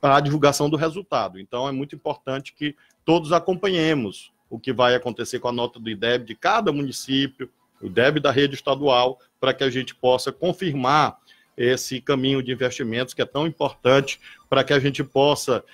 a divulgação do resultado. Então é muito importante que todos acompanhemos o que vai acontecer com a nota do IDEB de cada município, o IDEB da rede estadual, para que a gente possa confirmar esse caminho de investimentos que é tão importante para que a gente possa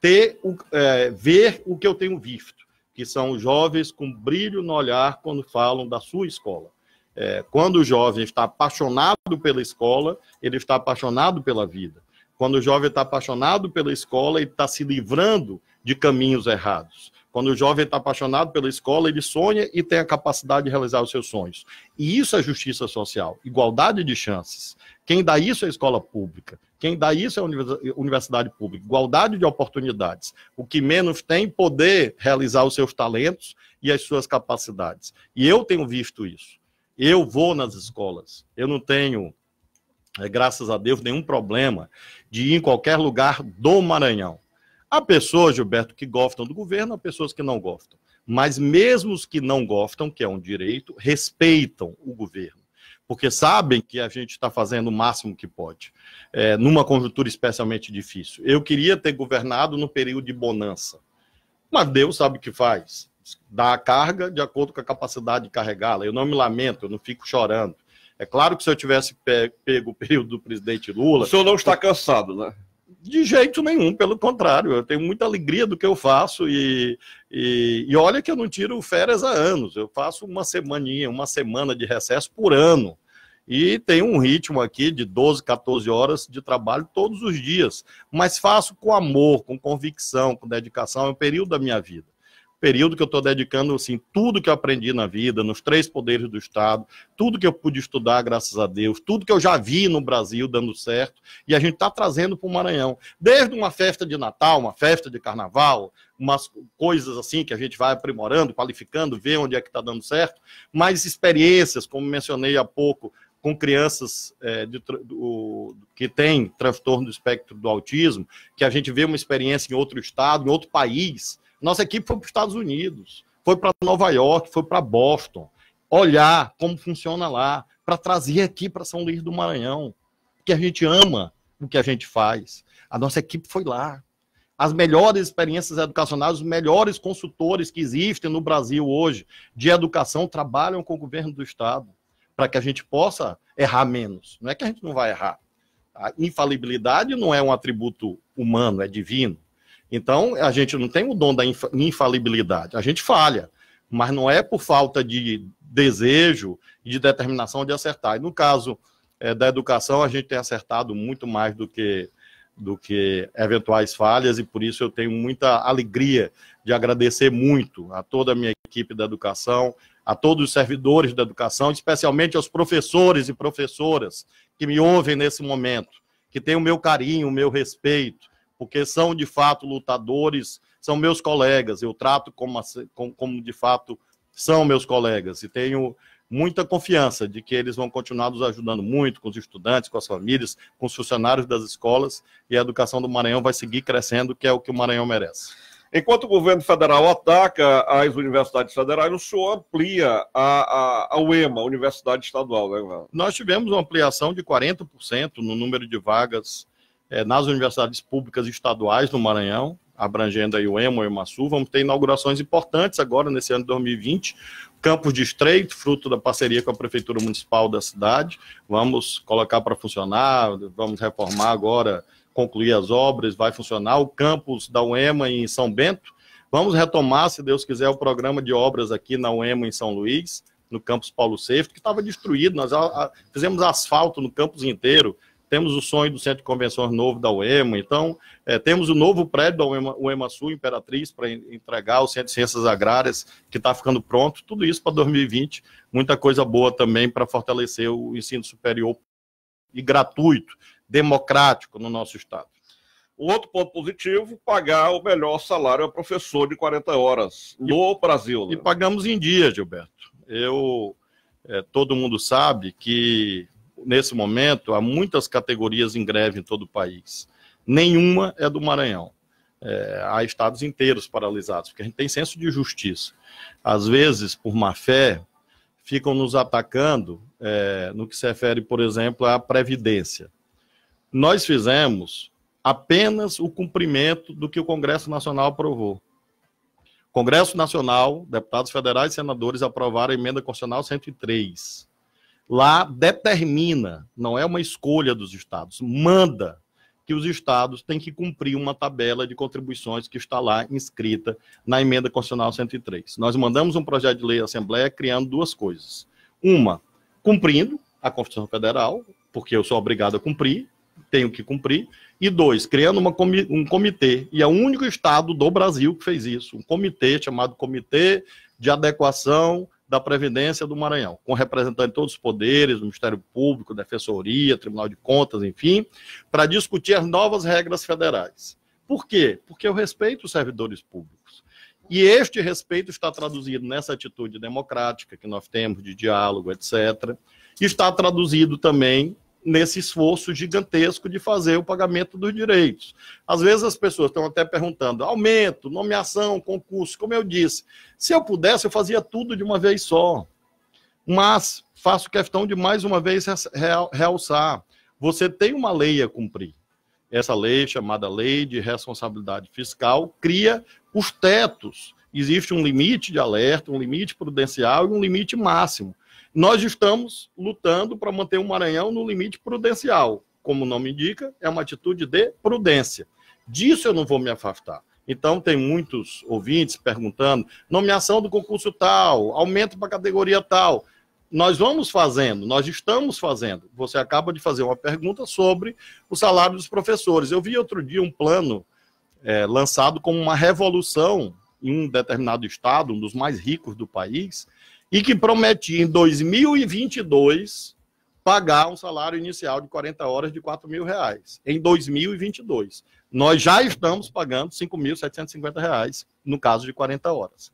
ter, é, ver o que eu tenho visto, que são jovens com brilho no olhar quando falam da sua escola. É, quando o jovem está apaixonado pela escola, ele está apaixonado pela vida. Quando o jovem está apaixonado pela escola, ele está se livrando de caminhos errados. Quando o jovem está apaixonado pela escola, ele sonha e tem a capacidade de realizar os seus sonhos. E isso é justiça social, igualdade de chances. Quem dá isso é a escola pública. Quem dá isso é a universidade pública. Igualdade de oportunidades. O que menos tem, poder realizar os seus talentos e as suas capacidades. E eu tenho visto isso. Eu vou nas escolas. Eu não tenho, é, graças a Deus, nenhum problema de ir em qualquer lugar do Maranhão. Há pessoas, Gilberto, que gostam do governo, há pessoas que não gostam. Mas mesmo os que não gostam, que é um direito, respeitam o governo porque sabem que a gente está fazendo o máximo que pode, é, numa conjuntura especialmente difícil. Eu queria ter governado no período de bonança, mas Deus sabe o que faz. Dá a carga de acordo com a capacidade de carregá-la. Eu não me lamento, eu não fico chorando. É claro que se eu tivesse pego o período do presidente Lula. O senhor não está cansado, né? De jeito nenhum, pelo contrário, eu tenho muita alegria do que eu faço e, e, e olha que eu não tiro férias há anos, eu faço uma semaninha, uma semana de recesso por ano e tem um ritmo aqui de 12, 14 horas de trabalho todos os dias, mas faço com amor, com convicção, com dedicação, é um período da minha vida período que eu estou dedicando, assim, tudo que eu aprendi na vida, nos três poderes do Estado, tudo que eu pude estudar, graças a Deus, tudo que eu já vi no Brasil dando certo, e a gente está trazendo para o Maranhão. Desde uma festa de Natal, uma festa de Carnaval, umas coisas assim que a gente vai aprimorando, qualificando, ver onde é que está dando certo, mais experiências, como mencionei há pouco, com crianças é, de, do, que têm transtorno do espectro do autismo, que a gente vê uma experiência em outro estado, em outro país, nossa equipe foi para os Estados Unidos, foi para Nova York, foi para Boston, olhar como funciona lá, para trazer aqui para São Luís do Maranhão, que a gente ama o que a gente faz. A nossa equipe foi lá. As melhores experiências educacionais, os melhores consultores que existem no Brasil hoje de educação trabalham com o governo do Estado para que a gente possa errar menos. Não é que a gente não vai errar. A infalibilidade não é um atributo humano, é divino. Então, a gente não tem o dom da infalibilidade, a gente falha, mas não é por falta de desejo e de determinação de acertar. E no caso é, da educação, a gente tem acertado muito mais do que, do que eventuais falhas, e por isso eu tenho muita alegria de agradecer muito a toda a minha equipe da educação, a todos os servidores da educação, especialmente aos professores e professoras que me ouvem nesse momento, que têm o meu carinho, o meu respeito porque são de fato lutadores, são meus colegas, eu trato como, como de fato são meus colegas e tenho muita confiança de que eles vão continuar nos ajudando muito com os estudantes, com as famílias, com os funcionários das escolas e a educação do Maranhão vai seguir crescendo, que é o que o Maranhão merece. Enquanto o governo federal ataca as universidades federais, o senhor amplia a, a, a UEMA, a Universidade Estadual, né, Nós tivemos uma ampliação de 40% no número de vagas é, nas universidades públicas estaduais do Maranhão, abrangendo aí o Emo e o Maçu. Vamos ter inaugurações importantes agora nesse ano de 2020. Campos de Estreito, fruto da parceria com a Prefeitura Municipal da cidade. Vamos colocar para funcionar, vamos reformar agora, concluir as obras, vai funcionar. O campus da UEMA em São Bento. Vamos retomar, se Deus quiser, o programa de obras aqui na UEMA em São Luís, no campus Paulo VI, que estava destruído. Nós fizemos asfalto no campus inteiro, temos o sonho do Centro de Convenções novo da UEMA, então é, temos o novo prédio da UEMA, UEMA Sul, Imperatriz, para entregar o Centro de Ciências Agrárias, que está ficando pronto, tudo isso para 2020, muita coisa boa também para fortalecer o ensino superior e gratuito, democrático no nosso Estado. o outro ponto positivo, pagar o melhor salário a professor de 40 horas no e, Brasil. Né? E pagamos em dia, Gilberto. Eu, é, todo mundo sabe que nesse momento, há muitas categorias em greve em todo o país. Nenhuma é do Maranhão. É, há estados inteiros paralisados, porque a gente tem senso de justiça. Às vezes, por má fé, ficam nos atacando é, no que se refere, por exemplo, à Previdência. Nós fizemos apenas o cumprimento do que o Congresso Nacional aprovou. Congresso Nacional, deputados federais e senadores aprovaram a emenda constitucional 103, lá determina, não é uma escolha dos estados, manda que os estados têm que cumprir uma tabela de contribuições que está lá inscrita na emenda constitucional 103. Nós mandamos um projeto de lei à Assembleia criando duas coisas. Uma, cumprindo a Constituição Federal, porque eu sou obrigado a cumprir, tenho que cumprir, e dois, criando uma, um comitê, e é o único estado do Brasil que fez isso, um comitê chamado Comitê de Adequação da Previdência do Maranhão, com representantes de todos os poderes, do Ministério Público, Defensoria, Tribunal de Contas, enfim, para discutir as novas regras federais. Por quê? Porque eu respeito os servidores públicos. E este respeito está traduzido nessa atitude democrática que nós temos de diálogo, etc. Está traduzido também nesse esforço gigantesco de fazer o pagamento dos direitos. Às vezes as pessoas estão até perguntando: aumento, nomeação, concurso, como eu disse. Se eu pudesse, eu fazia tudo de uma vez só. Mas faço questão de mais uma vez realçar: você tem uma lei a cumprir. Essa lei, chamada Lei de Responsabilidade Fiscal, cria os tetos. Existe um limite de alerta, um limite prudencial e um limite máximo. Nós estamos lutando para manter o Maranhão no limite prudencial. Como o nome indica, é uma atitude de prudência. Disso eu não vou me afastar. Então, tem muitos ouvintes perguntando: nomeação do concurso tal, aumento para a categoria tal. Nós vamos fazendo, nós estamos fazendo. Você acaba de fazer uma pergunta sobre o salário dos professores. Eu vi outro dia um plano é, lançado como uma revolução em um determinado estado, um dos mais ricos do país, e que prometia em 2022 pagar um salário inicial de 40 horas de 4 mil reais. Em 2022, nós já estamos pagando 5.750 reais no caso de 40 horas.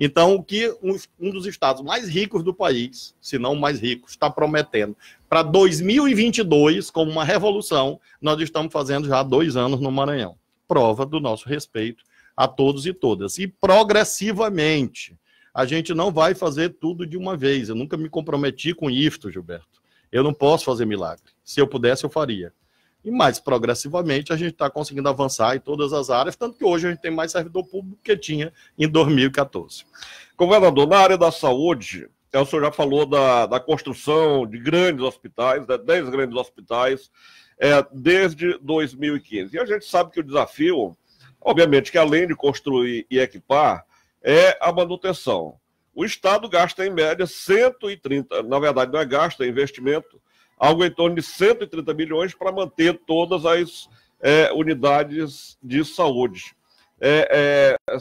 Então, o que um dos estados mais ricos do país, se não o mais rico, está prometendo para 2022, como uma revolução, nós estamos fazendo já há dois anos no Maranhão. Prova do nosso respeito a todos e todas. E progressivamente, a gente não vai fazer tudo de uma vez. Eu nunca me comprometi com isto, Gilberto. Eu não posso fazer milagre. Se eu pudesse, eu faria. E mais progressivamente a gente está conseguindo avançar em todas as áreas, tanto que hoje a gente tem mais servidor público que tinha em 2014. Governador, na área da saúde, é, o senhor já falou da, da construção de grandes hospitais, né, 10 grandes hospitais, é, desde 2015. E a gente sabe que o desafio, obviamente, que além de construir e equipar, é a manutenção. O Estado gasta, em média, 130, na verdade, não é gasto, é investimento, algo em torno de 130 milhões para manter todas as é, unidades de saúde. É, é,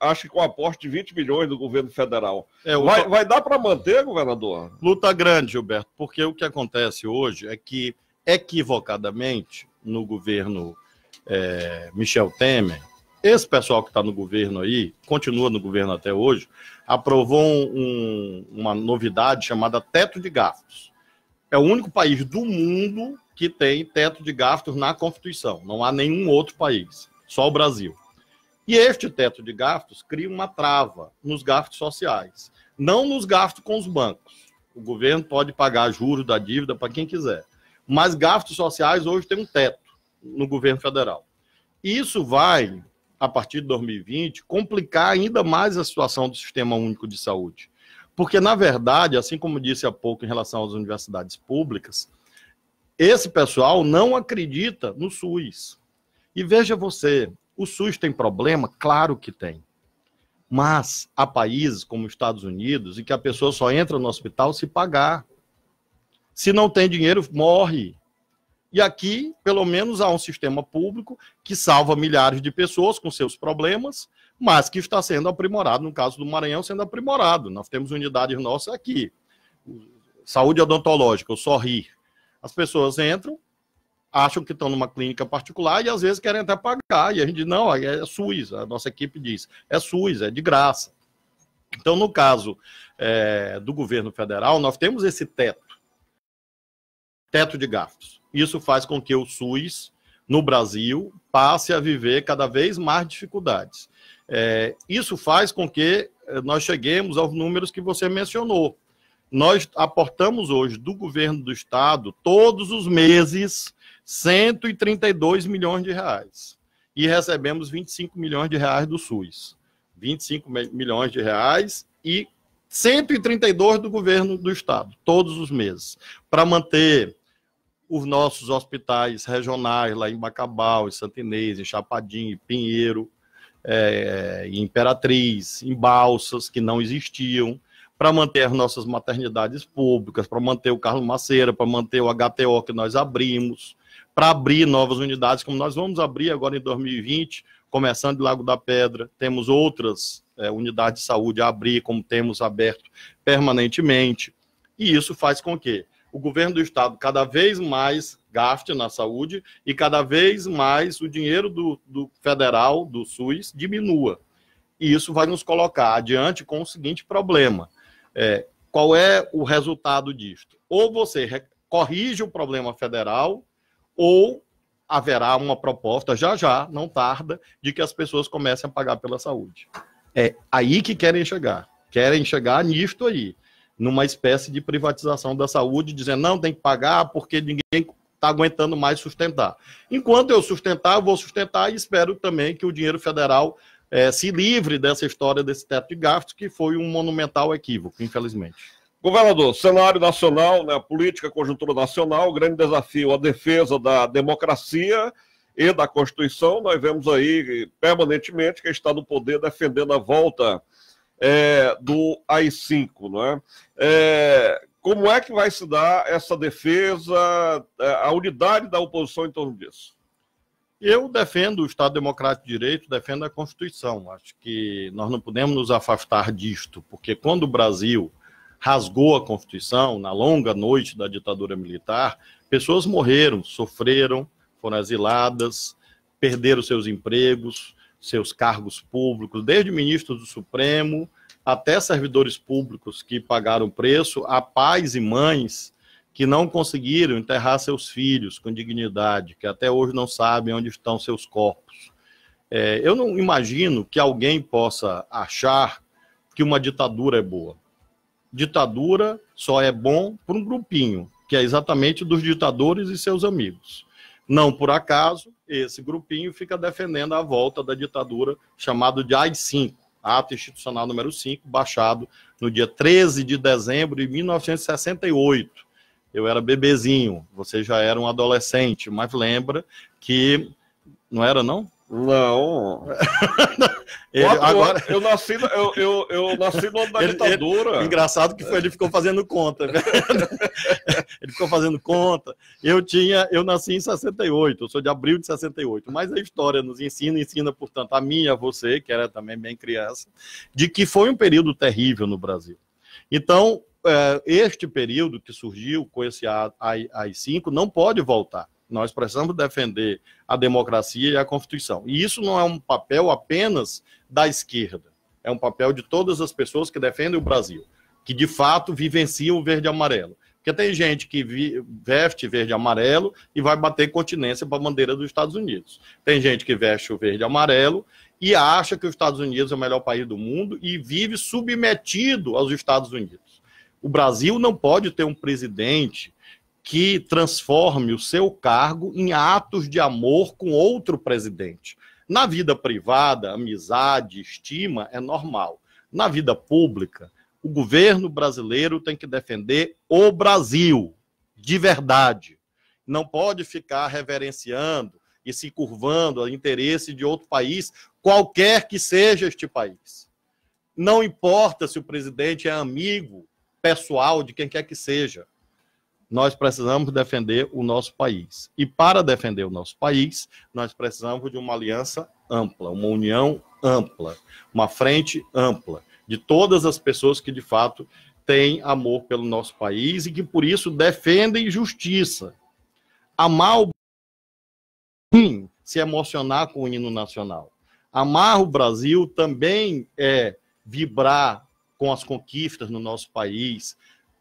acho que com aporte de 20 milhões do governo federal. É, o... Vai, vai dar para manter, governador? Luta grande, Gilberto, porque o que acontece hoje é que, equivocadamente, no governo é, Michel Temer, esse pessoal que está no governo aí, continua no governo até hoje, aprovou um, uma novidade chamada teto de gastos. É o único país do mundo que tem teto de gastos na Constituição. Não há nenhum outro país, só o Brasil. E este teto de gastos cria uma trava nos gastos sociais, não nos gastos com os bancos. O governo pode pagar juros da dívida para quem quiser, mas gastos sociais hoje tem um teto no governo federal. Isso vai a partir de 2020, complicar ainda mais a situação do Sistema Único de Saúde. Porque, na verdade, assim como disse há pouco em relação às universidades públicas, esse pessoal não acredita no SUS. E veja você, o SUS tem problema? Claro que tem. Mas há países como os Estados Unidos em que a pessoa só entra no hospital se pagar. Se não tem dinheiro, morre. E aqui, pelo menos, há um sistema público que salva milhares de pessoas com seus problemas, mas que está sendo aprimorado, no caso do Maranhão, sendo aprimorado. Nós temos unidades nossas aqui. Saúde odontológica, o sorri. As pessoas entram, acham que estão numa clínica particular e às vezes querem até pagar. E a gente diz, não, é SUS, a nossa equipe diz, é SUS, é de graça. Então, no caso é, do governo federal, nós temos esse teto teto de gastos. Isso faz com que o SUS no Brasil passe a viver cada vez mais dificuldades. É, isso faz com que eh, nós cheguemos aos números que você mencionou. Nós aportamos hoje do governo do estado, todos os meses, 132 milhões de reais. E recebemos 25 milhões de reais do SUS. 25 milhões de reais e 132 do governo do estado, todos os meses, para manter os nossos hospitais regionais, lá em Bacabal, em Santinês, em Chapadinho, em Pinheiro, é, em Imperatriz, em Balsas, que não existiam, para manter as nossas maternidades públicas, para manter o Carlos Maceira, para manter o HTO que nós abrimos, para abrir novas unidades, como nós vamos abrir agora em 2020, começando em Lago da Pedra, temos outras é, unidades de saúde a abrir, como temos aberto permanentemente, e isso faz com que o governo do estado cada vez mais gaste na saúde e cada vez mais o dinheiro do, do federal, do SUS, diminua. E isso vai nos colocar adiante com o seguinte problema: é, qual é o resultado disto? Ou você corrige o problema federal, ou haverá uma proposta, já já, não tarda, de que as pessoas comecem a pagar pela saúde. É aí que querem chegar. Querem chegar nisto aí numa espécie de privatização da saúde, dizendo não tem que pagar porque ninguém está aguentando mais sustentar. Enquanto eu sustentar, eu vou sustentar e espero também que o dinheiro federal é, se livre dessa história desse teto de gastos, que foi um monumental equívoco, infelizmente. Governador, cenário nacional, né, política, conjuntura nacional, grande desafio, a defesa da democracia e da Constituição. Nós vemos aí permanentemente quem está no poder defendendo a volta é, do AI-5, não é? é? Como é que vai se dar essa defesa, é, a unidade da oposição em torno disso? Eu defendo o Estado Democrático de Direito, defendo a Constituição. Acho que nós não podemos nos afastar disto, porque quando o Brasil rasgou a Constituição, na longa noite da ditadura militar, pessoas morreram, sofreram, foram exiladas, perderam seus empregos, seus cargos públicos, desde ministros do Supremo até servidores públicos que pagaram preço, a pais e mães que não conseguiram enterrar seus filhos com dignidade, que até hoje não sabem onde estão seus corpos. É, eu não imagino que alguém possa achar que uma ditadura é boa. Ditadura só é bom para um grupinho, que é exatamente dos ditadores e seus amigos. Não por acaso, esse grupinho fica defendendo a volta da ditadura chamado de AI-5, Ato Institucional número 5, baixado no dia 13 de dezembro de 1968. Eu era bebezinho, você já era um adolescente, mas lembra que não era não? Não. ele, agora... eu, nasci, eu, eu, eu nasci no ano da ele, ditadura. Ele, engraçado que foi, ele ficou fazendo conta. ele ficou fazendo conta. Eu tinha, eu nasci em 68, eu sou de abril de 68, mas a história nos ensina, ensina, portanto, a mim e a você, que era também bem criança, de que foi um período terrível no Brasil. Então, eh, este período que surgiu com esse AI-5 não pode voltar. Nós precisamos defender a democracia e a Constituição. E isso não é um papel apenas da esquerda, é um papel de todas as pessoas que defendem o Brasil, que de fato vivenciam o verde e amarelo. Porque tem gente que veste verde e amarelo e vai bater continência para a bandeira dos Estados Unidos. Tem gente que veste o verde e amarelo e acha que os Estados Unidos é o melhor país do mundo e vive submetido aos Estados Unidos. O Brasil não pode ter um presidente que transforme o seu cargo em atos de amor com outro presidente. Na vida privada, amizade, estima é normal. Na vida pública, o governo brasileiro tem que defender o Brasil, de verdade. Não pode ficar reverenciando e se curvando ao interesse de outro país, qualquer que seja este país. Não importa se o presidente é amigo pessoal de quem quer que seja nós precisamos defender o nosso país. E para defender o nosso país, nós precisamos de uma aliança ampla, uma união ampla, uma frente ampla, de todas as pessoas que de fato têm amor pelo nosso país e que por isso defendem justiça. Amar o Brasil, se emocionar com o hino nacional. Amar o Brasil também é vibrar com as conquistas no nosso país,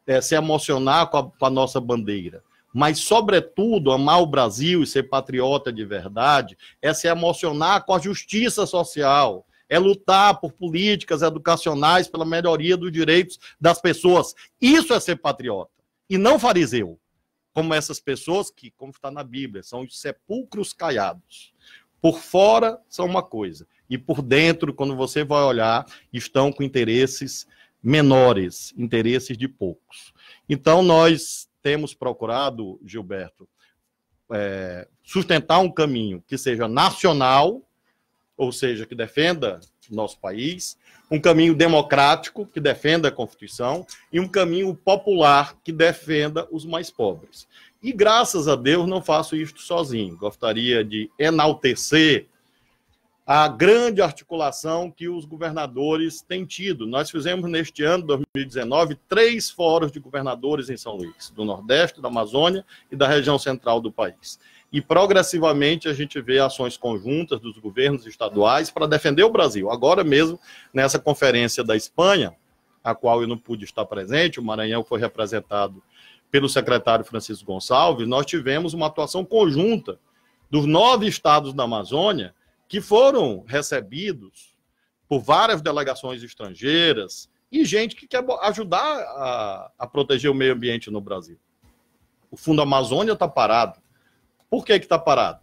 é, se emocionar com a, com a nossa bandeira mas, sobretudo, amar o Brasil e ser patriota de verdade é se emocionar com a justiça social, é lutar por políticas educacionais pela melhoria dos direitos das pessoas. Isso é ser patriota e não fariseu, como essas pessoas que, como está na Bíblia, são os sepulcros caiados. Por fora são uma coisa, e por dentro, quando você vai olhar, estão com interesses menores, interesses de poucos. Então, nós temos procurado, Gilberto, é, sustentar um caminho que seja nacional, ou seja, que defenda nosso país, um caminho democrático, que defenda a Constituição, e um caminho popular, que defenda os mais pobres. E graças a Deus não faço isto sozinho. Gostaria de enaltecer a grande articulação que os governadores têm tido. Nós fizemos neste ano, 2019, três fóruns de governadores em São Luís, do Nordeste, da Amazônia e da região central do país. E progressivamente a gente vê ações conjuntas dos governos estaduais para defender o Brasil. Agora mesmo, nessa conferência da Espanha, a qual eu não pude estar presente, o Maranhão foi representado pelo secretário Francisco Gonçalves, nós tivemos uma atuação conjunta dos nove estados da Amazônia que foram recebidos por várias delegações estrangeiras e gente que quer ajudar a, a proteger o meio ambiente no Brasil. O Fundo Amazônia está parado. Por que está parado?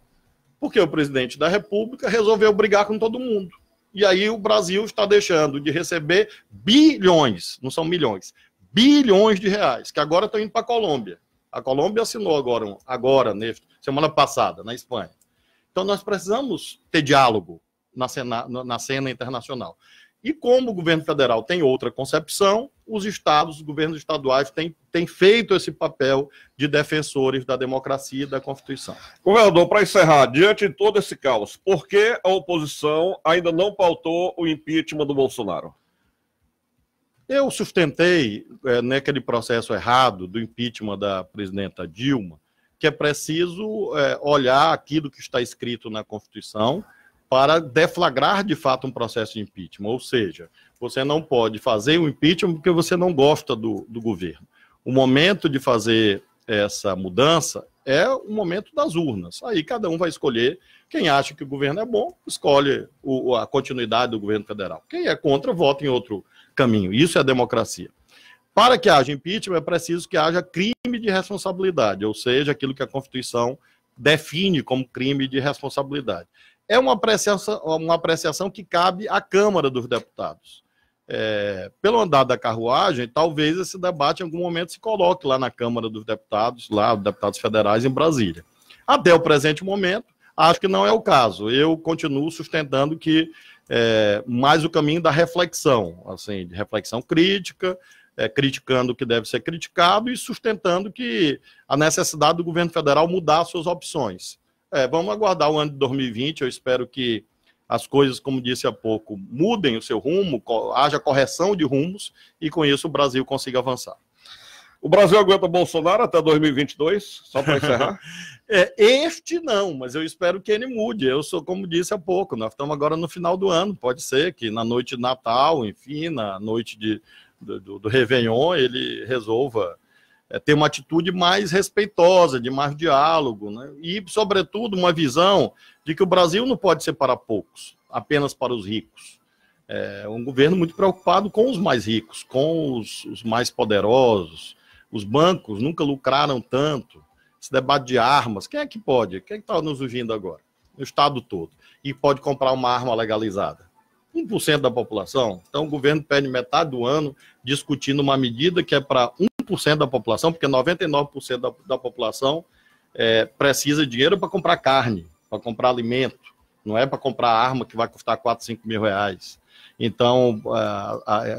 Porque o presidente da República resolveu brigar com todo mundo. E aí o Brasil está deixando de receber bilhões, não são milhões, bilhões de reais, que agora estão indo para a Colômbia. A Colômbia assinou agora, agora semana passada, na Espanha. Então, nós precisamos ter diálogo na cena, na cena internacional. E como o governo federal tem outra concepção, os estados, os governos estaduais têm, têm feito esse papel de defensores da democracia e da Constituição. Governador, para encerrar, diante de todo esse caos, por que a oposição ainda não pautou o impeachment do Bolsonaro? Eu sustentei é, naquele processo errado do impeachment da presidenta Dilma que é preciso é, olhar aquilo que está escrito na Constituição para deflagrar de fato um processo de impeachment. Ou seja, você não pode fazer o impeachment porque você não gosta do, do governo. O momento de fazer essa mudança é o momento das urnas. Aí cada um vai escolher quem acha que o governo é bom, escolhe o, a continuidade do governo federal. Quem é contra, vota em outro caminho. Isso é democracia. Para que haja impeachment, é preciso que haja crime de responsabilidade, ou seja, aquilo que a Constituição define como crime de responsabilidade. É uma apreciação, uma apreciação que cabe à Câmara dos Deputados. É, pelo andar da carruagem, talvez esse debate em algum momento se coloque lá na Câmara dos Deputados, lá, deputados federais em Brasília. Até o presente momento, acho que não é o caso. Eu continuo sustentando que é, mais o caminho da reflexão, assim, de reflexão crítica, é, criticando o que deve ser criticado e sustentando que a necessidade do governo federal mudar suas opções. É, vamos aguardar o ano de 2020, eu espero que as coisas, como disse há pouco, mudem o seu rumo, haja correção de rumos e com isso o Brasil consiga avançar. O Brasil aguenta Bolsonaro até 2022, só para encerrar? é, este não, mas eu espero que ele mude. Eu sou, como disse há pouco, nós estamos agora no final do ano, pode ser que na noite de Natal, enfim, na noite de do, do, do Réveillon, ele resolva é, ter uma atitude mais respeitosa, de mais diálogo, né? e, sobretudo, uma visão de que o Brasil não pode ser para poucos, apenas para os ricos. É um governo muito preocupado com os mais ricos, com os, os mais poderosos. Os bancos nunca lucraram tanto. Esse debate de armas, quem é que pode? Quem é está que tá nos ungindo agora? o estado todo. E pode comprar uma arma legalizada. 1% da população. Então, o governo perde metade do ano discutindo uma medida que é para 1% da população, porque 99% da, da população é, precisa de dinheiro para comprar carne, para comprar alimento, não é para comprar arma que vai custar 4, 5 mil reais. Então,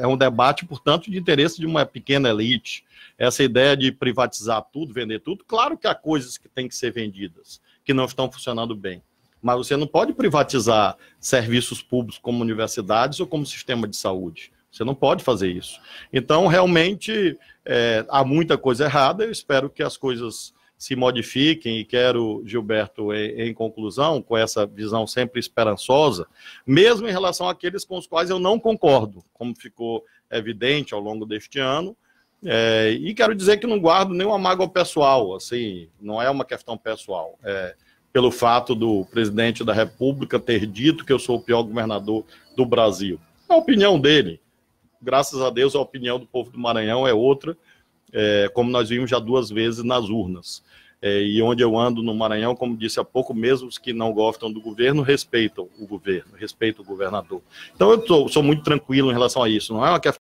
é um debate, portanto, de interesse de uma pequena elite. Essa ideia de privatizar tudo, vender tudo, claro que há coisas que têm que ser vendidas, que não estão funcionando bem. Mas você não pode privatizar serviços públicos como universidades ou como sistema de saúde. Você não pode fazer isso. Então, realmente, é, há muita coisa errada. Eu espero que as coisas se modifiquem e quero, Gilberto, em, em, conclusão, com essa visão sempre esperançosa, mesmo em relação àqueles com os quais eu não concordo, como ficou evidente ao longo deste ano. É, e quero dizer que não guardo nenhuma mágoa pessoal, assim, não é uma questão pessoal. É, pelo fato do presidente da República ter dito que eu sou o pior governador do Brasil. É a opinião dele. Graças a Deus, a opinião do povo do Maranhão é outra, é, como nós vimos já duas vezes nas urnas. É, e onde eu ando no Maranhão, como disse há pouco, mesmo os que não gostam do governo respeitam o governo, respeitam o governador. Então eu tô, sou muito tranquilo em relação a isso. Não é uma questão